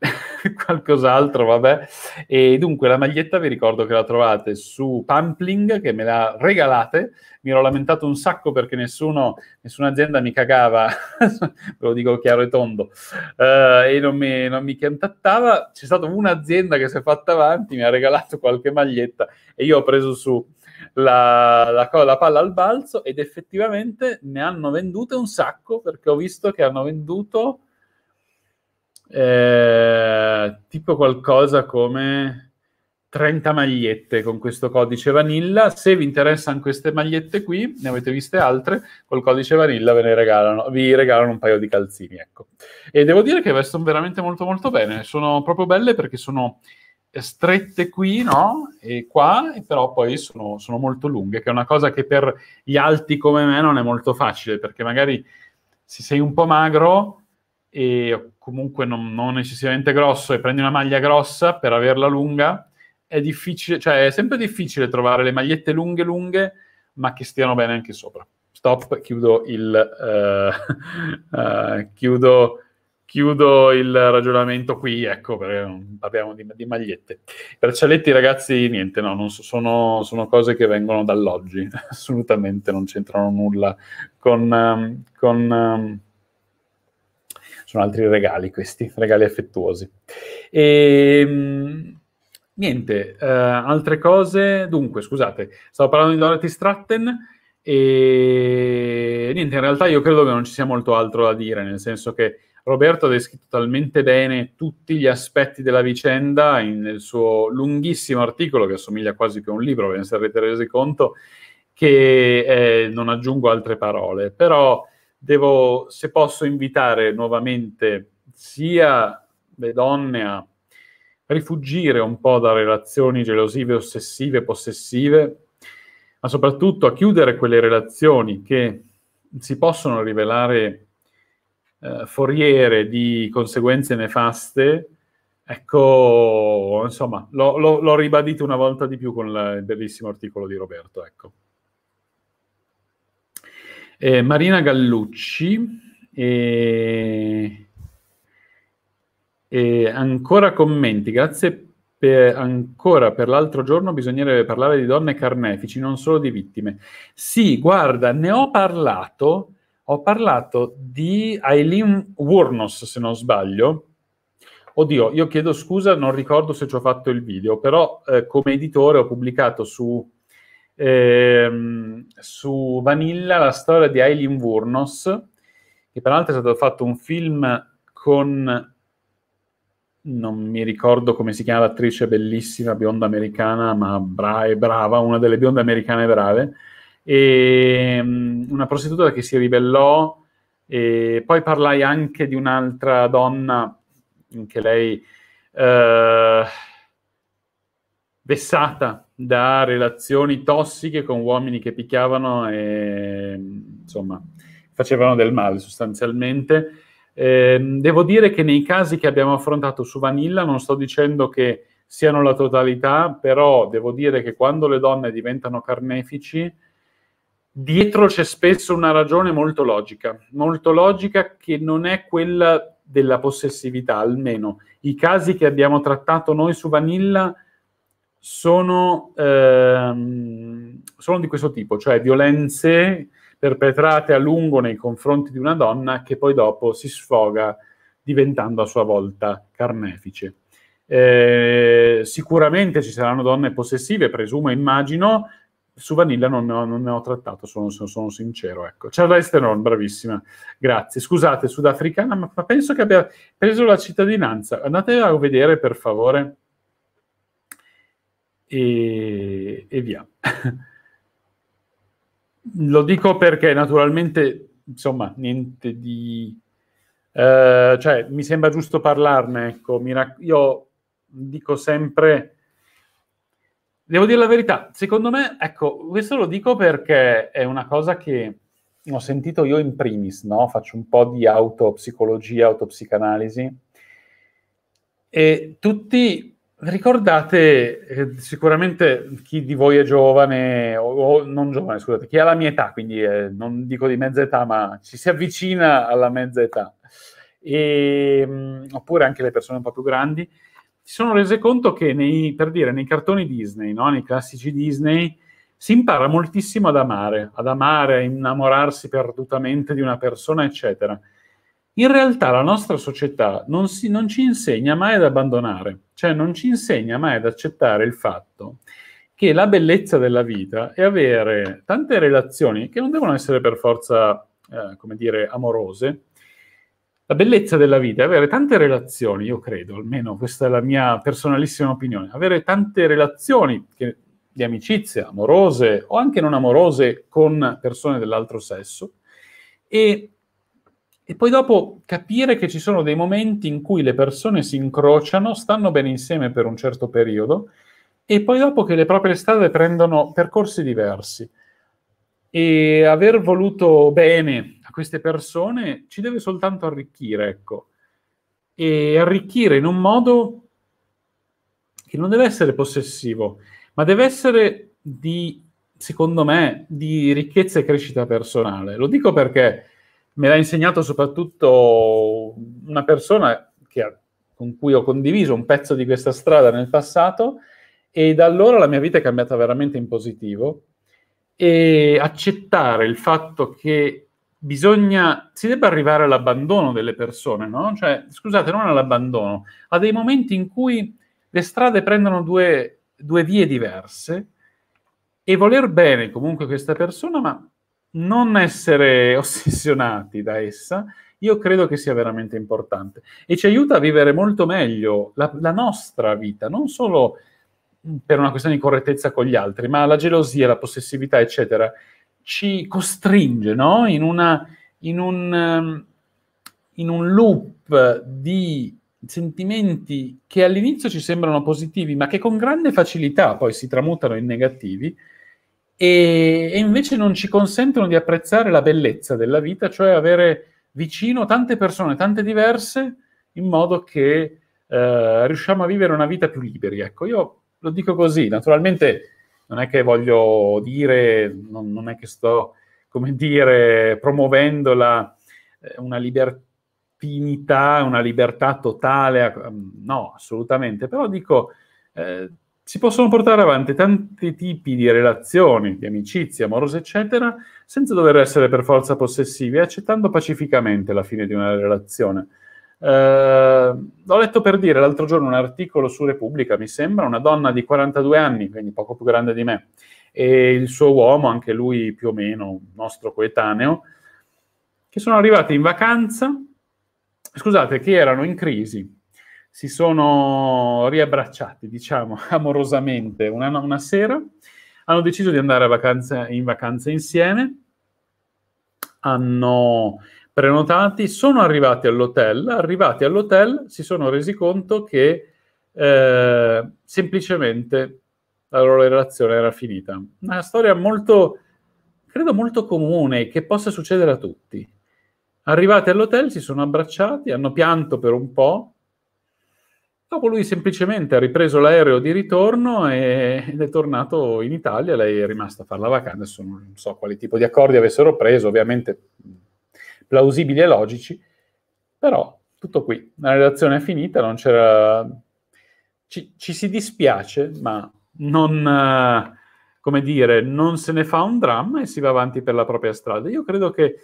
[SPEAKER 1] qualcos'altro, vabbè. E dunque la maglietta vi ricordo che la trovate su Pampling, che me la regalate. Mi ero lamentato un sacco perché nessuno, nessuna azienda mi cagava, ve lo dico chiaro e tondo, uh, e non mi, non mi cantattava. C'è stata un'azienda che si è fatta avanti, mi ha regalato qualche maglietta e io ho preso su la, la, la, palla al balzo ed effettivamente ne hanno vendute un sacco perché ho visto che hanno venduto eh, tipo qualcosa come 30 magliette con questo codice vanilla. Se vi interessano queste magliette qui, ne avete viste altre, col codice vanilla ve ne regalano, vi regalano un paio di calzini, ecco. E devo dire che vestono veramente molto molto bene, sono proprio belle perché sono strette qui, no? E qua, e però poi sono, sono molto lunghe, che è una cosa che per gli alti come me non è molto facile, perché magari se sei un po' magro e comunque non, non, eccessivamente grosso e prendi una maglia grossa per averla lunga, è difficile, cioè è sempre difficile trovare le magliette lunghe lunghe, ma che stiano bene anche sopra. Stop, chiudo il, uh, uh, chiudo, chiudo il ragionamento qui, ecco, perché parliamo di, di magliette. braccialetti, ragazzi, niente, no, non so, sono, sono, cose che vengono dall'oggi, assolutamente non c'entrano nulla con... Um, con um, sono altri regali questi, regali affettuosi. E, ehm, niente, eh, altre cose. Dunque, scusate, stavo parlando di Dorothy Stratten. e niente, in realtà io credo che non ci sia molto altro da dire, nel senso che Roberto ha descritto talmente bene tutti gli aspetti della vicenda in, nel suo lunghissimo articolo, che assomiglia quasi più a un libro, ve ne sarete resi conto, che eh, non aggiungo altre parole, però devo, se posso invitare nuovamente sia le donne a rifugire un po' da relazioni gelosive, ossessive, possessive, ma soprattutto a chiudere quelle relazioni che si possono rivelare eh, foriere di conseguenze nefaste, ecco, insomma, l'ho, l'ho, l'ho, ribadito una volta di più con la, il bellissimo articolo di Roberto, ecco. Eh, Marina Gallucci, eh, eh, ancora commenti, grazie per, ancora per l'altro giorno bisognerebbe parlare di donne carnefici, non solo di vittime. Sì, guarda, ne ho parlato, ho parlato di Aileen Wurnos, se non sbaglio. Oddio, io chiedo scusa, non ricordo se ci ho fatto il video, però eh, come editore ho pubblicato su ehm, su Vanilla la storia di Aileen Wurnos, che peraltro è stato fatto un film con non mi ricordo come si chiama l'attrice bellissima, bionda americana, ma bra- e brava, una delle bionde americane brave, e mm, una prostituta che si ribellò, e poi parlai anche di un'altra donna, che lei... Eh, vessata da relazioni tossiche con uomini che picchiavano e insomma facevano del male sostanzialmente. Eh, devo dire che nei casi che abbiamo affrontato su Vanilla non sto dicendo che siano la totalità, però devo dire che quando le donne diventano carnefici, dietro c'è spesso una ragione molto logica, molto logica che non è quella della possessività, almeno i casi che abbiamo trattato noi su Vanilla sono, ehm, sono di questo tipo, cioè violenze perpetrate a lungo nei confronti di una donna che poi dopo si sfoga diventando a sua volta carnefice. Eh, sicuramente ci saranno donne possessive, presumo, e immagino. Su Vanilla non ne ho, non ne ho trattato, sono, sono, sono, sincero. Ecco. Charlize Theron, bravissima, grazie. Scusate, sudafricana, ma penso che abbia preso la cittadinanza. Andate a vedere, per favore, e, e via. Lo dico perché naturalmente, insomma, niente di... Eh, cioè, mi sembra giusto parlarne, ecco, rac- io dico sempre... Devo dire la verità, secondo me, ecco, questo lo dico perché è una cosa che ho sentito io in primis, no? Faccio un po' di autopsicologia, autopsicanalisi. E tutti Ricordate, eh, sicuramente chi di voi è giovane, o, o, non giovane, scusate, chi ha la mia età, quindi eh, non dico di mezza età, ma ci si avvicina alla mezza età, e, ehm, mh, oppure anche le persone un po' più grandi, si sono rese conto che nei, per dire, nei cartoni Disney, no? nei classici Disney, si impara moltissimo ad amare, ad amare, a innamorarsi perdutamente di una persona, eccetera in realtà la nostra società non, si, non, ci insegna mai ad abbandonare, cioè non ci insegna mai ad accettare il fatto che la bellezza della vita è avere tante relazioni che non devono essere per forza, eh, come dire, amorose. La bellezza della vita è avere tante relazioni, io credo, almeno questa è la mia personalissima opinione, avere tante relazioni che, di amicizia, amorose o anche non amorose con persone dell'altro sesso e e poi dopo capire che ci sono dei momenti in cui le persone si incrociano, stanno bene insieme per un certo periodo e poi dopo che le proprie strade prendono percorsi diversi. E aver voluto bene a queste persone ci deve soltanto arricchire, ecco. E arricchire in un modo che non deve essere possessivo, ma deve essere di, secondo me, di ricchezza e crescita personale. Lo dico perché me l'ha insegnato soprattutto una persona che, con cui ho condiviso un pezzo di questa strada nel passato e da allora la mia vita è cambiata veramente in positivo e accettare il fatto che bisogna, si debba arrivare all'abbandono delle persone, no? Cioè, scusate, non all'abbandono, a dei momenti in cui le strade prendono due, due vie diverse e voler bene comunque questa persona, ma non essere ossessionati da essa, io credo che sia veramente importante e ci aiuta a vivere molto meglio la, la nostra vita, non solo mm, per una questione di correttezza con gli altri, ma la gelosia, la possessività, eccetera, ci costringe no? in, una, in, un, ehm, in un loop di sentimenti che all'inizio ci sembrano positivi, ma che con grande facilità poi si tramutano in negativi, e, e invece non ci consentono di apprezzare la bellezza della vita, cioè avere vicino tante persone, tante diverse, in modo che eh, riusciamo a vivere una vita più liberi. Ecco, io lo dico così, naturalmente non è che voglio dire, non, non è che sto, come dire, promuovendo la, eh, una libertinità, una libertà totale, eh, no, assolutamente, però dico, eh, si possono portare avanti tanti tipi di relazioni, di amicizie, amorose, eccetera, senza dover essere per forza possessivi, accettando pacificamente la fine di una relazione. Eh, ho letto per dire l'altro giorno un articolo su Repubblica, mi sembra, una donna di 42 anni, quindi poco più grande di me, e il suo uomo, anche lui più o meno nostro coetaneo, che sono arrivati in vacanza, scusate, che erano in crisi si sono riabbracciati, diciamo, amorosamente una, una sera, hanno deciso di andare vacanza, in vacanza insieme, hanno prenotati, sono arrivati all'hotel, arrivati all'hotel si sono resi conto che eh, semplicemente la loro relazione era finita. Una storia molto, credo molto comune, che possa succedere a tutti. Arrivati all'hotel si sono abbracciati, hanno pianto per un po', Dopo lui semplicemente ha ripreso l'aereo di ritorno ed è tornato in Italia, lei è rimasta a fare la vacanza, adesso non so quali tipo di accordi avessero preso, ovviamente plausibili e logici, però tutto qui, la relazione è finita, non c'era... Ci, ci si dispiace, ma non, eh, come dire, non se ne fa un dramma e si va avanti per la propria strada. Io credo che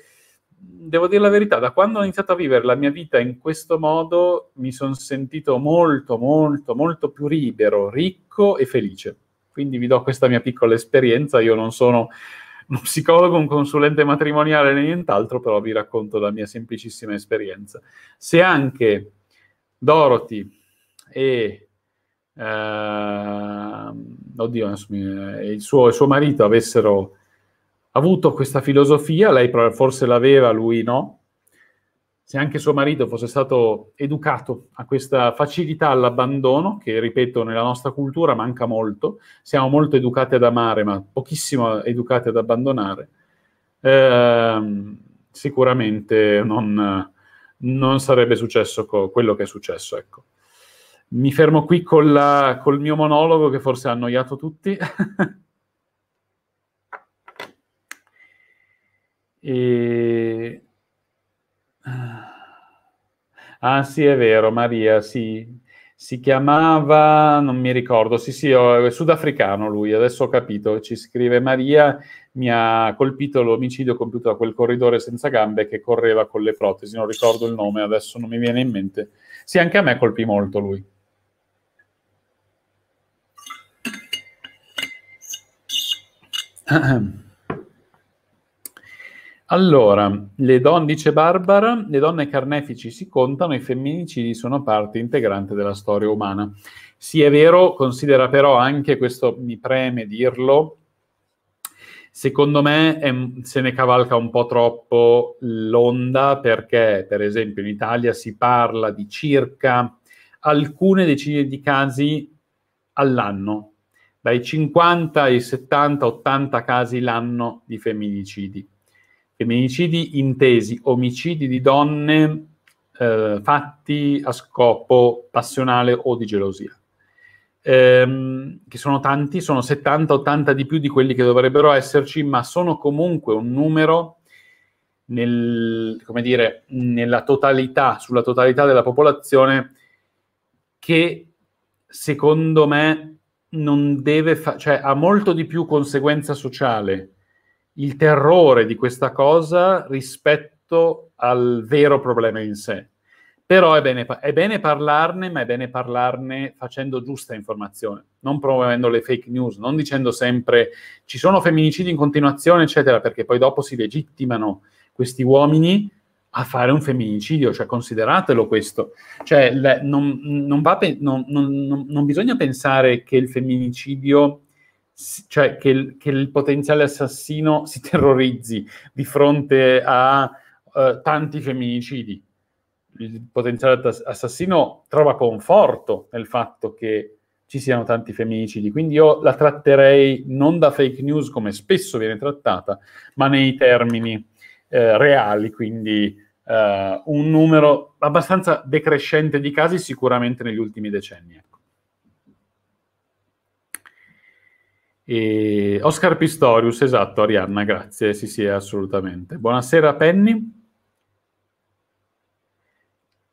[SPEAKER 1] devo dire la verità, da quando ho iniziato a vivere la mia vita in questo modo mi sono sentito molto, molto, molto più libero, ricco e felice. Quindi vi do questa mia piccola esperienza. Io non sono un psicologo, un consulente matrimoniale né nient'altro, però vi racconto la mia semplicissima esperienza. Se anche Dorothy e ehm, eh, oddio, e il, suo, il suo marito avessero avuto questa filosofia, lei forse l'aveva, lui no. Se anche suo marito fosse stato educato a questa facilità all'abbandono, che ripeto nella nostra cultura manca molto, siamo molto educati ad amare, ma pochissimo educati ad abbandonare, eh, sicuramente non, non, sarebbe successo co- quello che è successo. Ecco. Mi fermo qui col, la, col mio monologo che forse ha annoiato tutti. E... Ah sì, è vero, Maria, sì. Si chiamava, non mi ricordo, sì sì, oh, è sudafricano lui, adesso ho capito, ci scrive Maria, mi ha colpito l'omicidio compiuto da quel corridore senza gambe che correva con le protesi, non ricordo il nome, adesso non mi viene in mente. Sì, anche a me colpì molto lui. Ahem. Allora, le donne, dice Barbara, le donne carnefici si contano, i femminicidi sono parte integrante della storia umana. Sì, è vero, considera però anche, questo mi preme dirlo, secondo me è, se ne cavalca un po' troppo l'onda perché, per esempio, in Italia si parla di circa alcune decine di casi all'anno, dai 50 ai 70, 80 casi l'anno di femminicidi femminicidi intesi omicidi di donne eh, fatti a scopo passionale o di gelosia, ehm, che sono tanti, sono 70-80 di più di quelli che dovrebbero esserci, ma sono comunque un numero nel, dire, nella totalità, sulla totalità della popolazione che secondo me non deve fa- cioè ha molto di più conseguenza sociale il terrore di questa cosa rispetto al vero problema in sé. Però è bene, è bene, parlarne, ma è bene parlarne facendo giusta informazione, non promuovendo le fake news, non dicendo sempre ci sono femminicidi in continuazione, eccetera, perché poi dopo si legittimano questi uomini a fare un femminicidio, cioè consideratelo questo. Cioè, le, non, non, va, non, non bisogna pensare che il femminicidio cioè che il, che il potenziale assassino si terrorizzi di fronte a uh, tanti femminicidi. Il potenziale assassino trova conforto nel fatto che ci siano tanti femminicidi. Quindi io la tratterei non da fake news come spesso viene trattata, ma nei termini eh, reali, quindi eh, un numero abbastanza decrescente di casi sicuramente negli ultimi decenni. Ecco. E Oscar Pistorius, esatto, Arianna, grazie, sì sì, assolutamente. Buonasera Penny.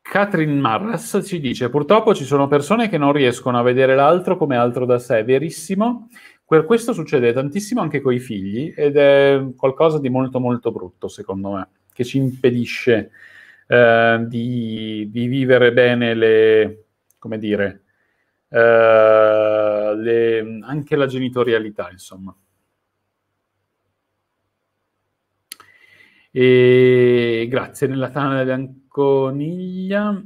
[SPEAKER 1] Katrin Marras ci dice: Purtroppo ci sono persone che non riescono a vedere l'altro come altro da sé, verissimo. Per questo succede tantissimo anche con i figli ed è qualcosa di molto, molto brutto, secondo me, che ci impedisce eh, di, di, vivere bene le, come dire, eh, le, anche la genitorialità, insomma. E grazie, nella tana dell'anconiglia.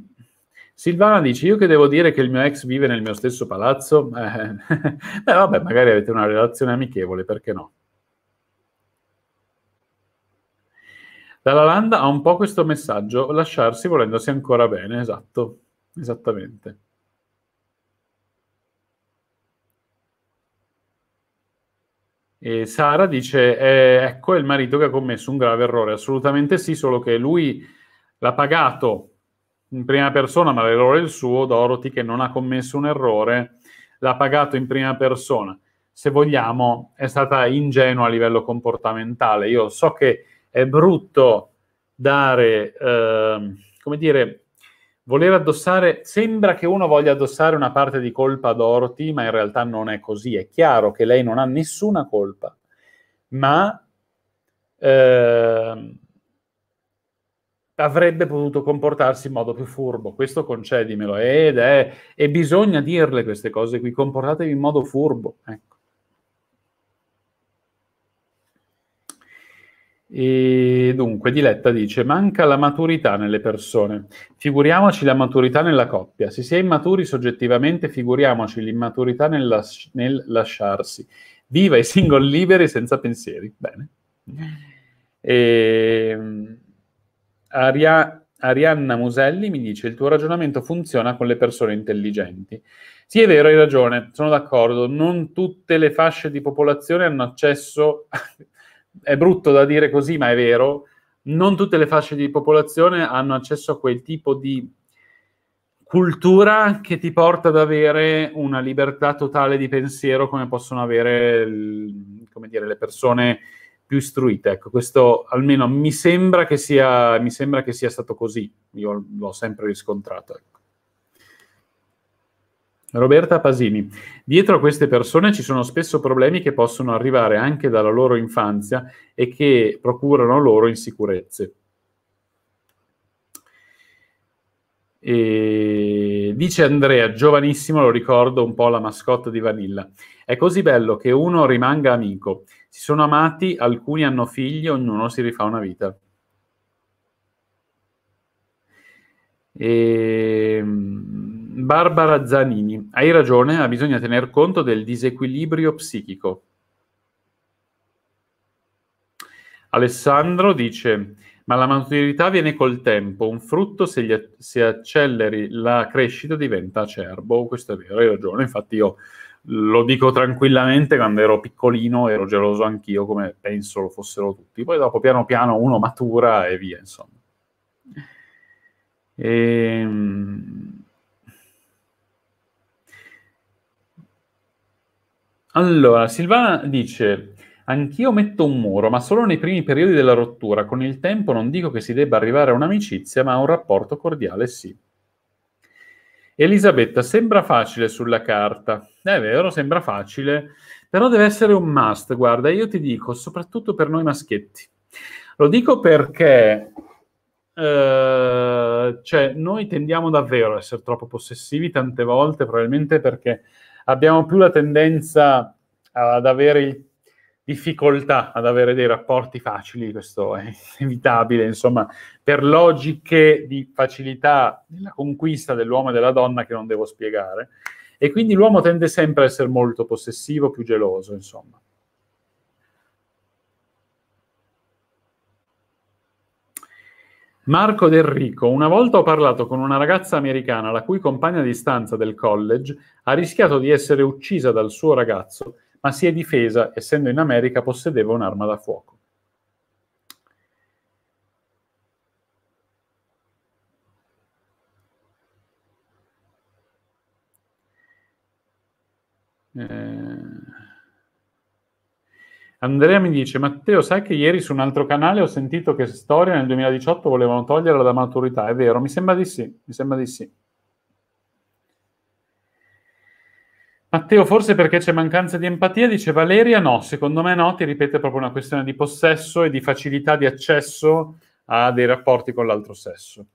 [SPEAKER 1] Silvana dice, io che devo dire che il mio ex vive nel mio stesso palazzo? Eh, beh, vabbè, magari avete una relazione amichevole, perché no? Dalla Landa ha un po' questo messaggio, lasciarsi volendosi ancora bene, esatto, esattamente. E Sara dice, eh, ecco, è il marito che ha commesso un grave errore. Assolutamente sì, solo che lui l'ha pagato in prima persona, ma l'errore è il suo, Dorothy, che non ha commesso un errore, l'ha pagato in prima persona. Se vogliamo, è stata ingenua a livello comportamentale. Io so che è brutto dare, eh, come dire, voler addossare, sembra che uno voglia addossare una parte di colpa a Dorothy, ma in realtà non è così. È chiaro che lei non ha nessuna colpa, ma eh, avrebbe potuto comportarsi in modo più furbo. Questo concedimelo. Ed è, e bisogna dirle queste cose qui, comportatevi in modo furbo. Ecco. E dunque, Diletta dice: Manca la maturità nelle persone. Figuriamoci la maturità nella coppia. Se si è immaturi soggettivamente, figuriamoci l'immaturità nel, las- nel lasciarsi. Viva i single liberi senza pensieri. Bene. E... Ehm, Aria... Arianna Muselli mi dice: Il tuo ragionamento funziona con le persone intelligenti. Sì, è vero, hai ragione, sono d'accordo. Non tutte le fasce di popolazione hanno accesso è brutto da dire così, ma è vero, non tutte le fasce di popolazione hanno accesso a quel tipo di cultura che ti porta ad avere una libertà totale di pensiero come possono avere come dire, le persone più istruite. Ecco, questo almeno mi sembra che sia, sembra che sia stato così, io l'ho sempre riscontrato. Ecco. Roberta Pasini, dietro a queste persone ci sono spesso problemi che possono arrivare anche dalla loro infanzia e che procurano loro insicurezze. E dice Andrea, giovanissimo, lo ricordo un po' la mascotte di Vanilla. È così bello che uno rimanga amico. Si sono amati, alcuni hanno figli, ognuno si rifà una vita. E... Ehm, Barbara Zanini, hai ragione, ma bisogna tener conto del disequilibrio psichico. Alessandro dice, ma la maturità viene col tempo, un frutto se, gli, se acceleri la crescita diventa acerbo, questo è vero, hai ragione, infatti io lo dico tranquillamente, quando ero piccolino ero geloso anch'io, come penso lo fossero tutti. Poi dopo piano piano uno matura e via, insomma. Ehm... Allora, Silvana dice, anch'io metto un muro, ma solo nei primi periodi della rottura. Con il tempo non dico che si debba arrivare a un'amicizia, ma a un rapporto cordiale sì. Elisabetta, sembra facile sulla carta. È vero, sembra facile, però deve essere un must. Guarda, io ti dico, soprattutto per noi maschietti. Lo dico perché eh, cioè, noi tendiamo davvero a essere troppo possessivi tante volte, probabilmente perché abbiamo più la tendenza ad avere difficoltà ad avere dei rapporti facili, questo è inevitabile, insomma, per logiche di facilità nella conquista dell'uomo e della donna che non devo spiegare. E quindi l'uomo tende sempre a essere molto possessivo, più geloso, insomma. Marco Del Rico, una volta ho parlato con una ragazza americana la cui compagna di stanza del college ha rischiato di essere uccisa dal suo ragazzo, ma si è difesa, essendo in America possedeva un'arma da fuoco. Andrea mi dice, Matteo, sai che ieri su un altro canale ho sentito che Storia nel 2018 volevano toglierla da maturità, è vero? Mi sembra di sì, mi sembra di sì. Matteo, forse perché c'è mancanza di empatia, dice Valeria, no, secondo me no, ti ripete proprio una questione di possesso e di facilità di accesso a dei rapporti con l'altro sesso.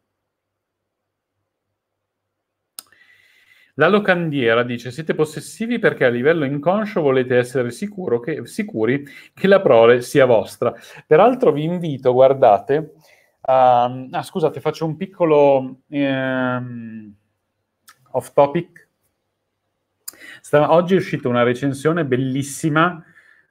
[SPEAKER 1] La locandiera dice: Siete possessivi perché a livello inconscio volete essere che, sicuri che la prole sia vostra. Peraltro, vi invito, guardate. A, ah, scusate, faccio un piccolo ehm, off topic. Sta, oggi è uscita una recensione bellissima,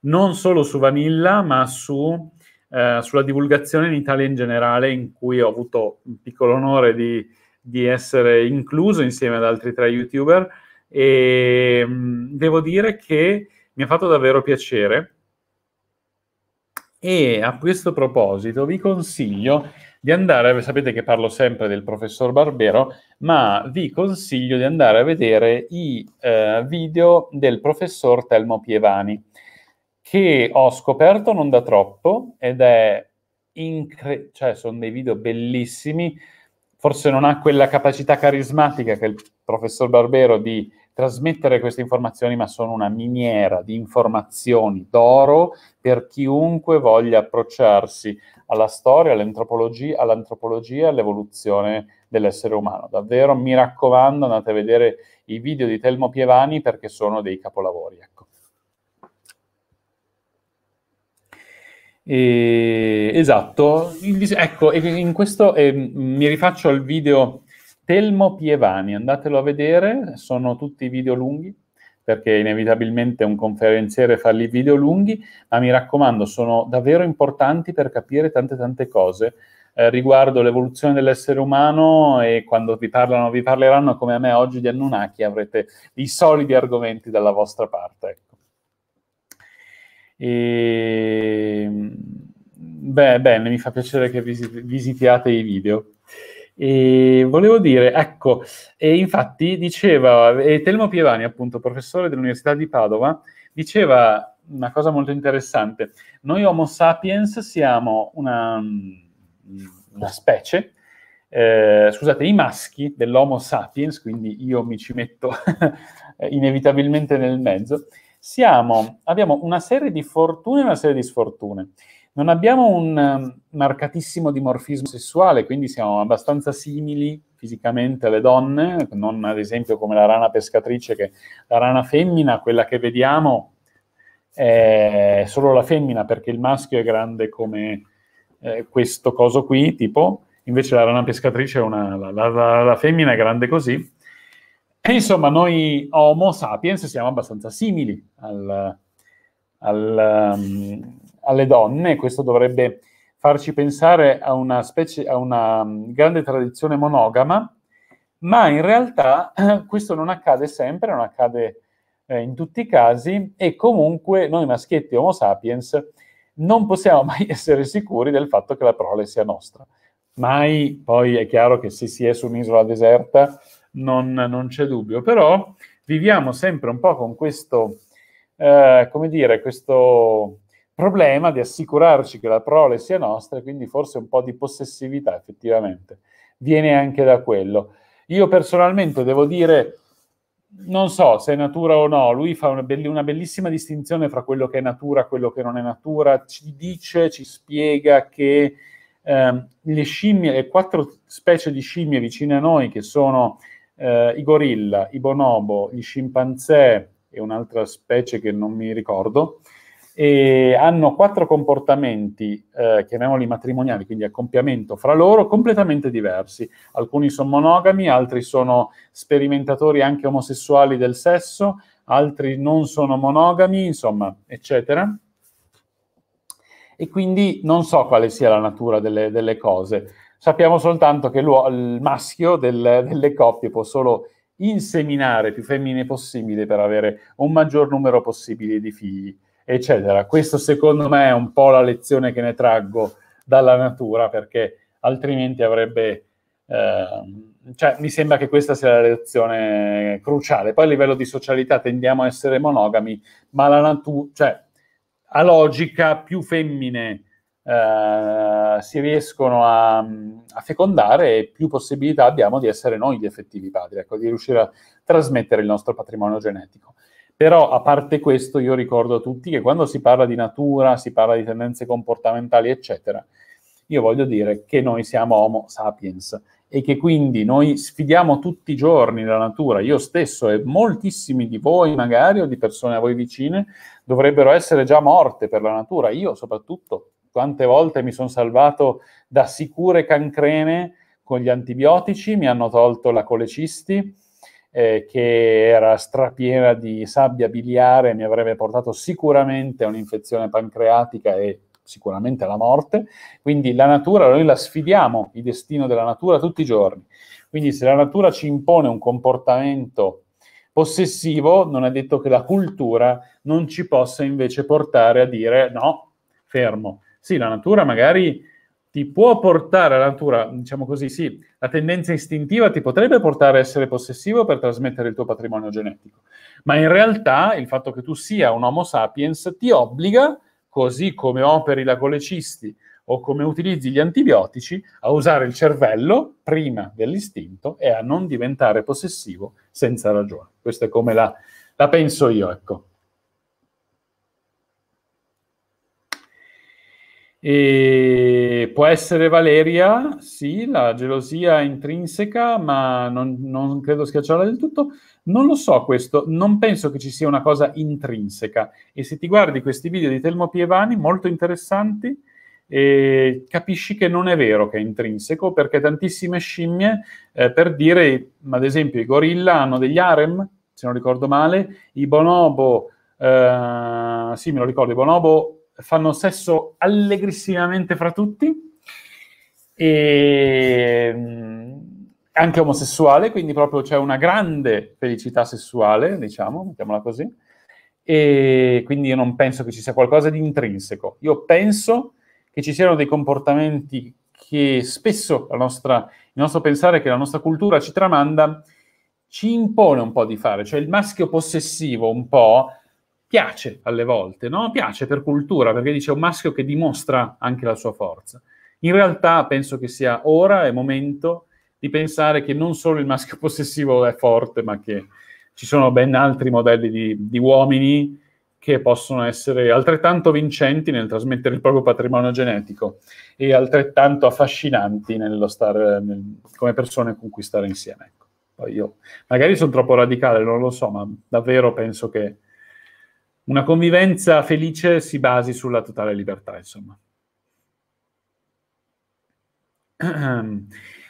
[SPEAKER 1] non solo su Vanilla, ma su, eh, sulla divulgazione in Italia in generale, in cui ho avuto un piccolo onore di di essere incluso insieme ad altri tre youtuber e mm, devo dire che mi ha fatto davvero piacere e a questo proposito vi consiglio di andare, sapete che parlo sempre del professor Barbero, ma vi consiglio di andare a vedere i eh, video del professor Telmo Pievani, che ho scoperto non da troppo ed è incredibile, cioè sono dei video bellissimi, forse non ha quella capacità carismatica che il professor Barbero di trasmettere queste informazioni, ma sono una miniera di informazioni d'oro per chiunque voglia approcciarsi alla storia, all'antropologia, all'antropologia all'evoluzione dell'essere umano. Davvero, mi raccomando, andate a vedere i video di Telmo Pievani perché sono dei capolavori. Ecco. E, esatto, il, ecco, in questo eh, mi rifaccio al video Telmo Pievani, andatelo a vedere, sono tutti video lunghi perché inevitabilmente un conferenziere fa i video lunghi, ma mi raccomando, sono davvero importanti per capire tante tante cose eh, riguardo l'evoluzione dell'essere umano e quando vi parlano, vi parleranno come a me oggi di Anunnaki, avrete i solidi argomenti dalla vostra parte. Ecco. E, ehm, beh, bene, mi fa piacere che visit- visitiate i video. E volevo dire, ecco, e infatti diceva, e Telmo Pievani, appunto, professore dell'Università di Padova, diceva una cosa molto interessante. Noi Homo sapiens siamo una, una specie, eh, scusate, i maschi dell'Homo sapiens, quindi io mi ci metto inevitabilmente nel mezzo, siamo, abbiamo una serie di fortune e una serie di sfortune. Non abbiamo un ehm, marcatissimo dimorfismo sessuale, quindi siamo abbastanza simili fisicamente alle donne, non ad esempio come la rana pescatrice, che la rana femmina, quella che vediamo, è solo la femmina perché il maschio è grande come eh, questo coso qui, tipo, invece la rana pescatrice è una, la, la, la, la femmina è grande così, e insomma, noi Homo sapiens siamo abbastanza simili al, al, um, alle donne, questo dovrebbe farci pensare a una, specie, a una um, grande tradizione monogama, ma in realtà questo non accade sempre, non accade eh, in tutti i casi e comunque noi maschietti Homo sapiens non possiamo mai essere sicuri del fatto che la prole sia nostra. Mai, poi è chiaro che se si è su un'isola deserta non, non c'è dubbio, però viviamo sempre un po' con questo, eh, come dire, questo problema di assicurarci che la prole sia nostra e quindi forse un po' di possessività effettivamente viene anche da quello. Io personalmente devo dire, non so se è natura o no, lui fa una, bell- una bellissima distinzione fra quello che è natura e quello che non è natura, ci dice, ci spiega che eh, le scimmie, le quattro specie di scimmie vicine a noi che sono eh, i gorilla, i bonobo, gli scimpanzé e un'altra specie che non mi ricordo, e hanno quattro comportamenti, eh, chiamiamoli matrimoniali, quindi a fra loro, completamente diversi. Alcuni sono monogami, altri sono sperimentatori anche omosessuali del sesso, altri non sono monogami, insomma, eccetera. E quindi non so quale sia la natura delle, delle cose. Sappiamo soltanto che il maschio del, delle coppie può solo inseminare più femmine possibile per avere un maggior numero possibile di figli, eccetera. Questo secondo me è un po' la lezione che ne traggo dalla natura, perché altrimenti avrebbe... Eh, cioè, mi sembra che questa sia la lezione cruciale. Poi a livello di socialità tendiamo a essere monogami, ma la natura, cioè, a logica più femmine eh, si riescono a, a, fecondare e più possibilità abbiamo di essere noi gli effettivi padri, ecco, di riuscire a trasmettere il nostro patrimonio genetico. Però a parte questo io ricordo a tutti che quando si parla di natura, si parla di tendenze comportamentali, eccetera, io voglio dire che noi siamo Homo sapiens e che quindi noi sfidiamo tutti i giorni la natura, io stesso e moltissimi di voi magari o di persone a voi vicine dovrebbero essere già morte per la natura, io soprattutto quante volte mi sono salvato da sicure cancrene con gli antibiotici, mi hanno tolto la colecisti, eh, che era strapiena di sabbia biliare, mi avrebbe portato sicuramente a un'infezione pancreatica e sicuramente alla morte. Quindi la natura, noi la sfidiamo, il destino della natura tutti i giorni. Quindi se la natura ci impone un comportamento possessivo, non è detto che la cultura non ci possa invece portare a dire no, fermo, sì, la natura magari ti può portare, la natura, diciamo così, sì, la tendenza istintiva ti potrebbe portare a essere possessivo per trasmettere il tuo patrimonio genetico, ma in realtà il fatto che tu sia un Homo sapiens ti obbliga, così come operi la colecisti o come utilizzi gli antibiotici, a usare il cervello prima dell'istinto e a non diventare possessivo senza ragione. Questo è come la, la penso io, ecco. E può essere Valeria, sì, la gelosia intrinseca, ma non, non, credo schiacciarla del tutto. Non lo so questo, non penso che ci sia una cosa intrinseca. E se ti guardi questi video di Telmo Pievani, molto interessanti, eh, capisci che non è vero che è intrinseco, perché tantissime scimmie, eh, per dire, ad esempio, i gorilla hanno degli harem, se non ricordo male, i bonobo, eh, sì, me lo ricordo, i bonobo fanno sesso allegrissimamente fra tutti, e ehm, anche omosessuale, quindi proprio c'è una grande felicità sessuale, diciamo, mettiamola così, e quindi io non penso che ci sia qualcosa di intrinseco. Io penso che ci siano dei comportamenti che spesso nostra, il nostro pensare che la nostra cultura ci tramanda ci impone un po' di fare, cioè il maschio possessivo un po' piace alle volte, no? piace per cultura, perché dice un maschio che dimostra anche la sua forza. In realtà penso che sia ora, e momento di pensare che non solo il maschio possessivo è forte, ma che ci sono ben altri modelli di, di uomini che possono essere altrettanto vincenti nel trasmettere il proprio patrimonio genetico e altrettanto affascinanti star, nel, come persone con cui stare insieme. Ecco. Poi io magari sono troppo radicale, non lo so, ma davvero penso che una convivenza felice si basi sulla totale libertà, insomma.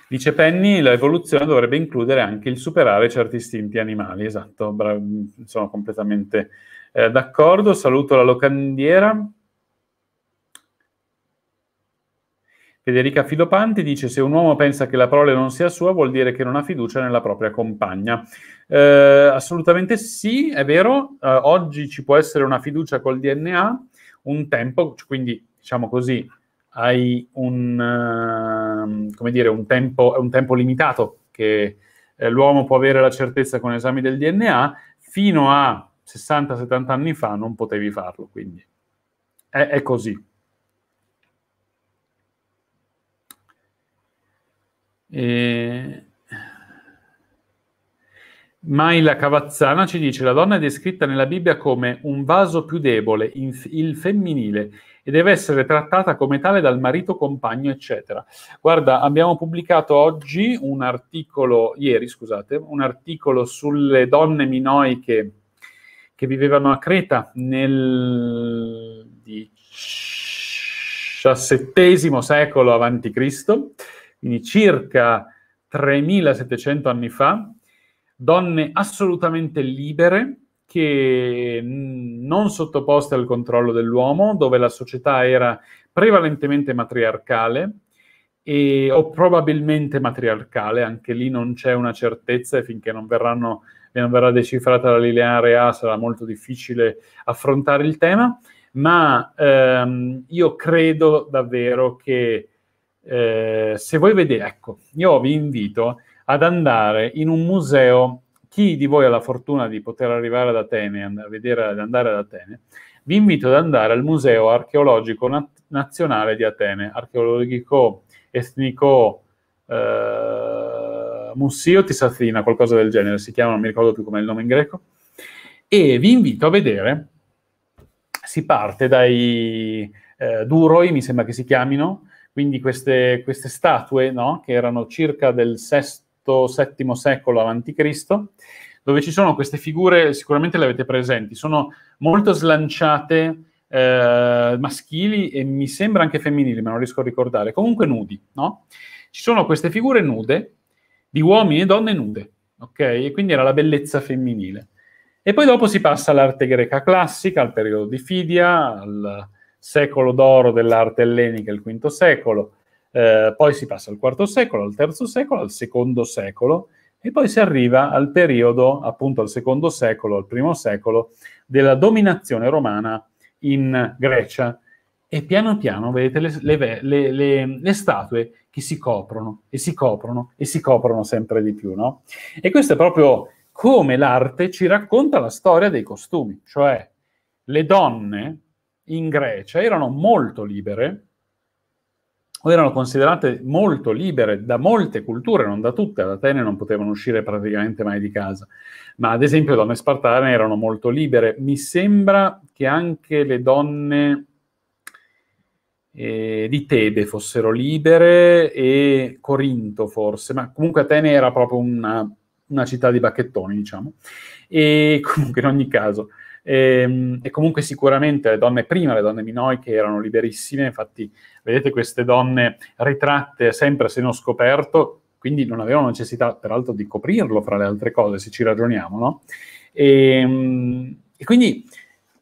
[SPEAKER 1] Dice Penny, l'evoluzione dovrebbe includere anche il superare certi istinti animali. Esatto, sono completamente eh, d'accordo. Saluto la locandiera. Federica Filopante dice: Se un uomo pensa che la prole non sia sua, vuol dire che non ha fiducia nella propria compagna. Eh, assolutamente sì, è vero. Eh, oggi ci può essere una fiducia col DNA. Un tempo, quindi diciamo così, hai un, eh, dire, un, tempo, un tempo, limitato che eh, l'uomo può avere la certezza con esami del DNA. Fino a 60-70 anni fa non potevi farlo, quindi è, è così. E... Eh, Maila Cavazzana ci dice: La donna è descritta nella Bibbia come un vaso più debole, inf- il femminile, e deve essere trattata come tale dal marito, compagno, eccetera. Guarda, abbiamo pubblicato oggi un articolo, ieri scusate, un articolo sulle donne minoiche che vivevano a Creta nel XVII secolo a.C quindi circa 3700 anni fa, donne assolutamente libere che mm, non sottoposte al controllo dell'uomo, dove la società era prevalentemente matriarcale e, o probabilmente matriarcale, anche lì non c'è una certezza e finché non, verranno, non verrà decifrata la lineare A sarà molto difficile affrontare il tema, ma ehm, io credo davvero che eh, se voi vedete, ecco, io vi invito ad andare in un museo, chi di voi ha la fortuna di poter arrivare ad Atene, and- vedere, andare ad Atene, vi invito ad andare al Museo Archeologico Na- Nazionale di Atene, archeologico etnico eh, Museo Tisatina, qualcosa del genere, si chiama, non mi ricordo più come è il nome in greco, e vi invito a vedere, si parte dai eh, Duroi, mi sembra che si chiamino, quindi queste, queste statue, no? che erano circa del VI-VII secolo a.C., dove ci sono queste figure, sicuramente le avete presenti, sono molto slanciate, eh, maschili e mi sembra anche femminili, ma non riesco a ricordare, comunque nudi, no? Ci sono queste figure nude, di uomini e donne nude, ok? E quindi era la bellezza femminile. E poi dopo si passa all'arte greca classica, al periodo di Fidia, al, secolo d'oro dell'arte ellenica, il V secolo, eh, poi si passa al IV secolo, al III secolo, al II secolo e poi si arriva al periodo, appunto al II secolo, al I secolo, della dominazione romana in Grecia. E piano piano vedete le, le, le, le statue che si coprono e si coprono e si coprono sempre di più, no? E questo è proprio come l'arte ci racconta la storia dei costumi, cioè le donne in Grecia erano molto libere, o erano considerate molto libere da molte culture, non da tutte, ad Atene non potevano uscire praticamente mai di casa, ma ad esempio le donne spartane erano molto libere. Mi sembra che anche le donne eh, di Tebe fossero libere e Corinto forse, ma comunque Atene era proprio una, una città di bacchettoni, diciamo. E comunque in ogni caso... E, ehm, e, comunque sicuramente le donne prima, le donne minoiche, erano liberissime, infatti vedete queste donne ritratte sempre a seno scoperto, quindi non avevano necessità peraltro di coprirlo fra le altre cose, se ci ragioniamo, no? E, ehm, e quindi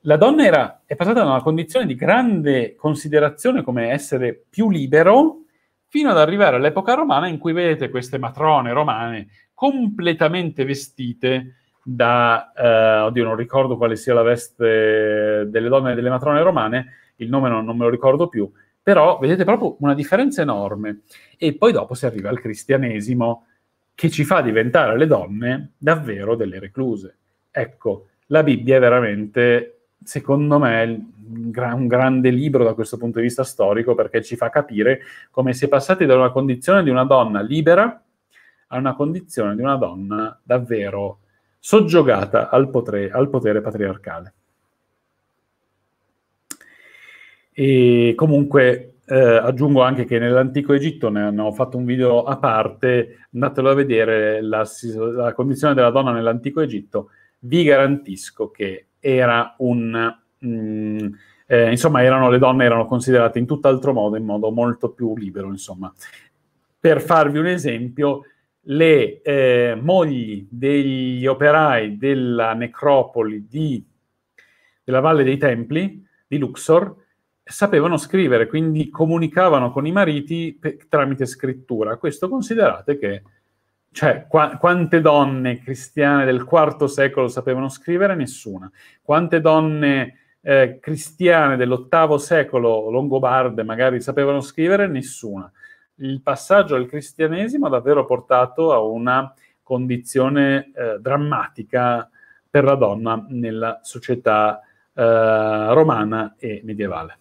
[SPEAKER 1] la donna era, è passata da una condizione di grande considerazione come essere più libero, fino ad arrivare all'epoca romana in cui vedete queste matrone romane completamente vestite da, eh, oddio non ricordo quale sia la veste delle donne e delle matrone romane, il nome non, non me lo ricordo più, però vedete proprio una differenza enorme. E poi dopo si arriva al cristianesimo che ci fa diventare le donne davvero delle recluse. Ecco, la Bibbia è veramente, secondo me, un grande libro da questo punto di vista storico perché ci fa capire come si è passati da una condizione di una donna libera a una condizione di una donna davvero soggiogata al, potere, al potere patriarcale. E comunque eh, aggiungo anche che nell'antico Egitto ne hanno fatto un video a parte, andatelo a vedere, la, la condizione della donna nell'antico Egitto, vi garantisco che era un... Mh, mm, eh, insomma, erano, le donne erano considerate in tutt'altro modo, in modo molto più libero, insomma. Per farvi un esempio, le eh, mogli degli operai della necropoli di, della Valle dei Templi di Luxor sapevano scrivere, quindi comunicavano con i mariti pe- tramite scrittura. Questo considerate che cioè, qua- quante donne cristiane del IV secolo sapevano scrivere? Nessuna. Quante donne eh, cristiane dell'VIII secolo, longobarde magari, sapevano scrivere? Nessuna il passaggio al cristianesimo ha davvero portato a una condizione eh, drammatica per la donna nella società eh, romana e medievale.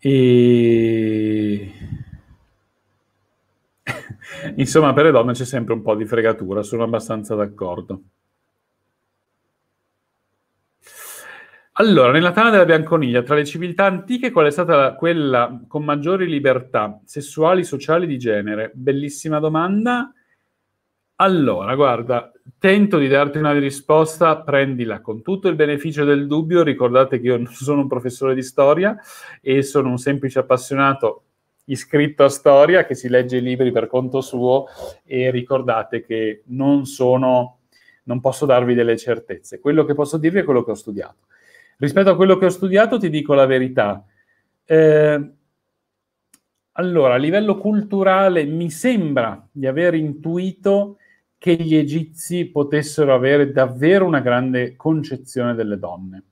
[SPEAKER 1] E... Insomma, per le donne c'è sempre un po' di fregatura, sono abbastanza d'accordo. Allora, nella tana della Bianconiglia, tra le civiltà antiche, qual è stata quella con maggiori libertà sessuali, sociali di genere? Bellissima domanda. Allora, guarda, tento di darti una risposta, prendila con tutto il beneficio del dubbio. Ricordate che io non sono un professore di storia e sono un semplice appassionato iscritto a storia che si legge i libri per conto suo e ricordate che non sono non posso darvi delle certezze. Quello che posso dirvi è quello che ho studiato. Rispetto a quello che ho studiato, ti dico la verità. Eh, allora, a livello culturale mi sembra di aver intuito che gli egizi potessero avere davvero una grande concezione delle donne.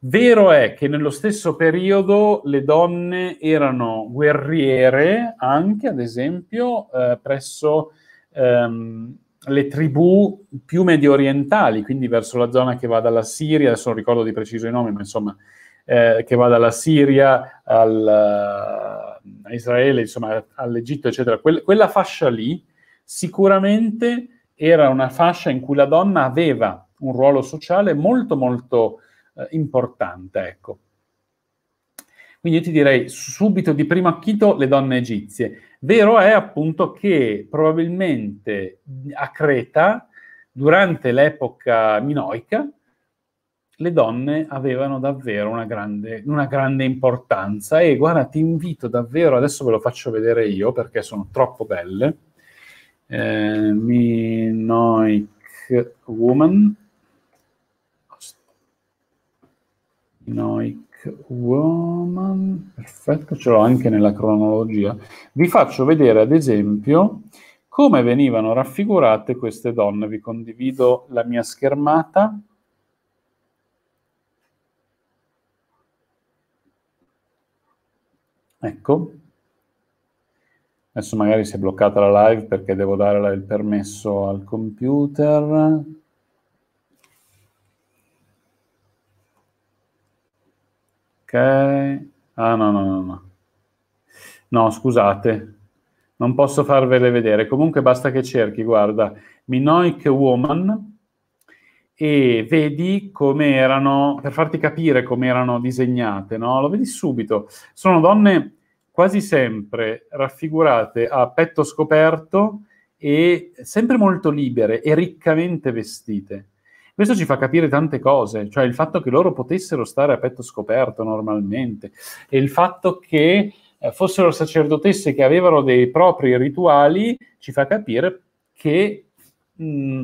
[SPEAKER 1] Vero è che nello stesso periodo le donne erano guerriere anche, ad esempio, eh, presso ehm, le tribù più medio orientali, quindi verso la zona che va dalla Siria, adesso non ricordo di preciso i nomi, ma insomma, eh, che va dalla Siria al, eh, a Israele, insomma, all'Egitto, eccetera. Que- quella fascia lì sicuramente era una fascia in cui la donna aveva un ruolo sociale molto, molto eh, importante, ecco. Quindi io ti direi subito di primo acchito le donne egizie. Vero è appunto che probabilmente a Creta, durante l'epoca minoica, le donne avevano davvero una grande, una grande importanza e guarda, ti invito davvero, adesso ve lo faccio vedere io perché sono troppo belle, eh, Minoic Woman, Minoic Woman, perfetto, ce l'ho anche nella cronologia. Vi faccio vedere ad esempio come venivano raffigurate queste donne. Vi condivido la mia schermata. Ecco. Adesso magari si è bloccata la live perché devo dare il permesso al computer. Ok. Ah no, no, no, no. No, scusate, non posso farvele vedere. Comunque basta che cerchi, guarda, Minoic Woman e vedi come erano, per farti capire come erano disegnate, no? Lo vedi subito. Sono donne quasi sempre raffigurate a petto scoperto e sempre molto libere e riccamente vestite. Questo ci fa capire tante cose, cioè il fatto che loro potessero stare a petto scoperto normalmente e il fatto che eh, fossero sacerdotesse che avevano dei propri rituali ci fa capire che mh, mm,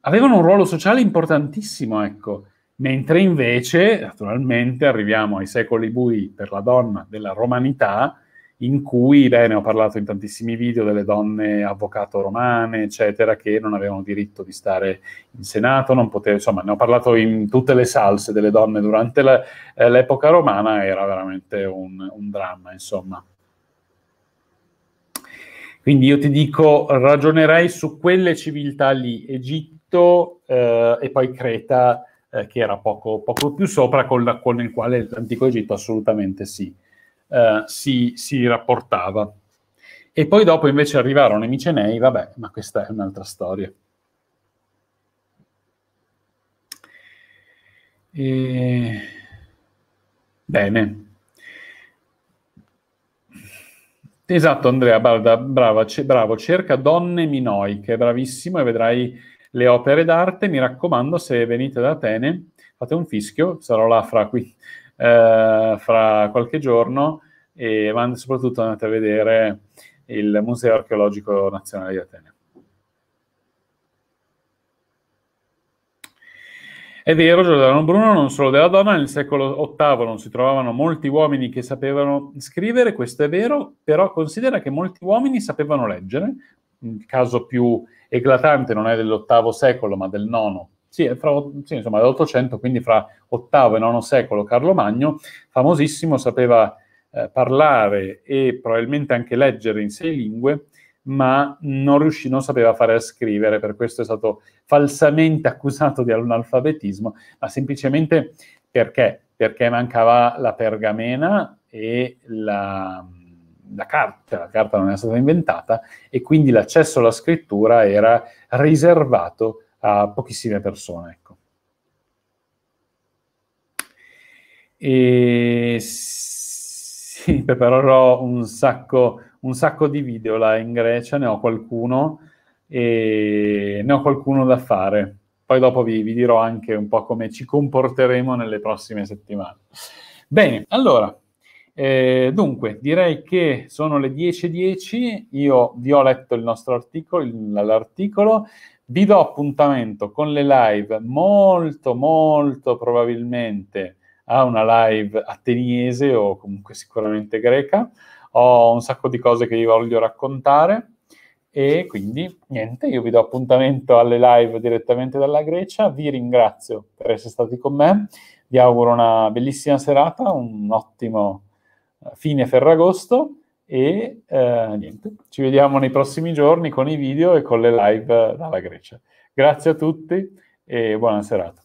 [SPEAKER 1] avevano un ruolo sociale importantissimo, ecco. Mentre invece, naturalmente, arriviamo ai secoli bui per la donna della romanità, in cui, beh, ne ho parlato in tantissimi video, delle donne avvocato romane, eccetera, che non avevano diritto di stare in Senato, non poteva, insomma, ne ho parlato in tutte le salse delle donne durante la, eh, l'epoca romana, era veramente un, un dramma, insomma. Quindi io ti dico, ragionerei su quelle civiltà lì, Egitto eh, e poi Creta, eh, che era poco, poco, più sopra, con, la, con il quale l'antico Egitto assolutamente sì. Eh, si, si, rapportava. E poi dopo invece arrivarono i Micenei, vabbè, ma questa è un'altra storia. E... Bene. Esatto, Andrea, barda, brava, ce, bravo, cerca Donne Minoi, che è bravissimo e vedrai le opere d'arte. Mi raccomando, se venite da Atene, fate un fischio, sarò là fra qui eh, fra qualche giorno, e, ma soprattutto andate a vedere il Museo Archeologico Nazionale di Atene. È vero, Giordano Bruno, non solo della donna, nel secolo VIII non si trovavano molti uomini che sapevano scrivere, questo è vero, però considera che molti uomini sapevano leggere, il caso più eclatante non è dell'VIII secolo ma del IX sì, fra, sì, insomma, dell'Ottocento, quindi fra VIII e IX secolo, Carlo Magno, famosissimo, sapeva eh, parlare e probabilmente anche leggere in sei lingue, ma non, riuscì, non sapeva fare a scrivere, per questo è stato falsamente accusato di analfabetismo, ma semplicemente perché? Perché mancava la pergamena e la, la carta, la carta non era stata inventata e quindi l'accesso alla scrittura era riservato a pochissime persone. Ecco. E sì, preparerò un sacco, un sacco di video là in Grecia, ne ho qualcuno e ne ho qualcuno da fare. Poi dopo vi, vi dirò anche un po' come ci comporteremo nelle prossime settimane. Bene, allora, eh, dunque, direi che sono le 10.10, io vi ho letto il nostro articolo, l'articolo, vi do appuntamento con le live molto, molto probabilmente a una live ateniese o comunque sicuramente greca. Ho un sacco di cose che vi voglio raccontare e quindi niente, io vi do appuntamento alle live direttamente dalla Grecia. Vi ringrazio per essere stati con me. Vi auguro una bellissima serata, un ottimo eh, fine Ferragosto e eh, niente, ci vediamo nei prossimi giorni con i video e con le live eh, dalla Grecia. Grazie a tutti e buona serata.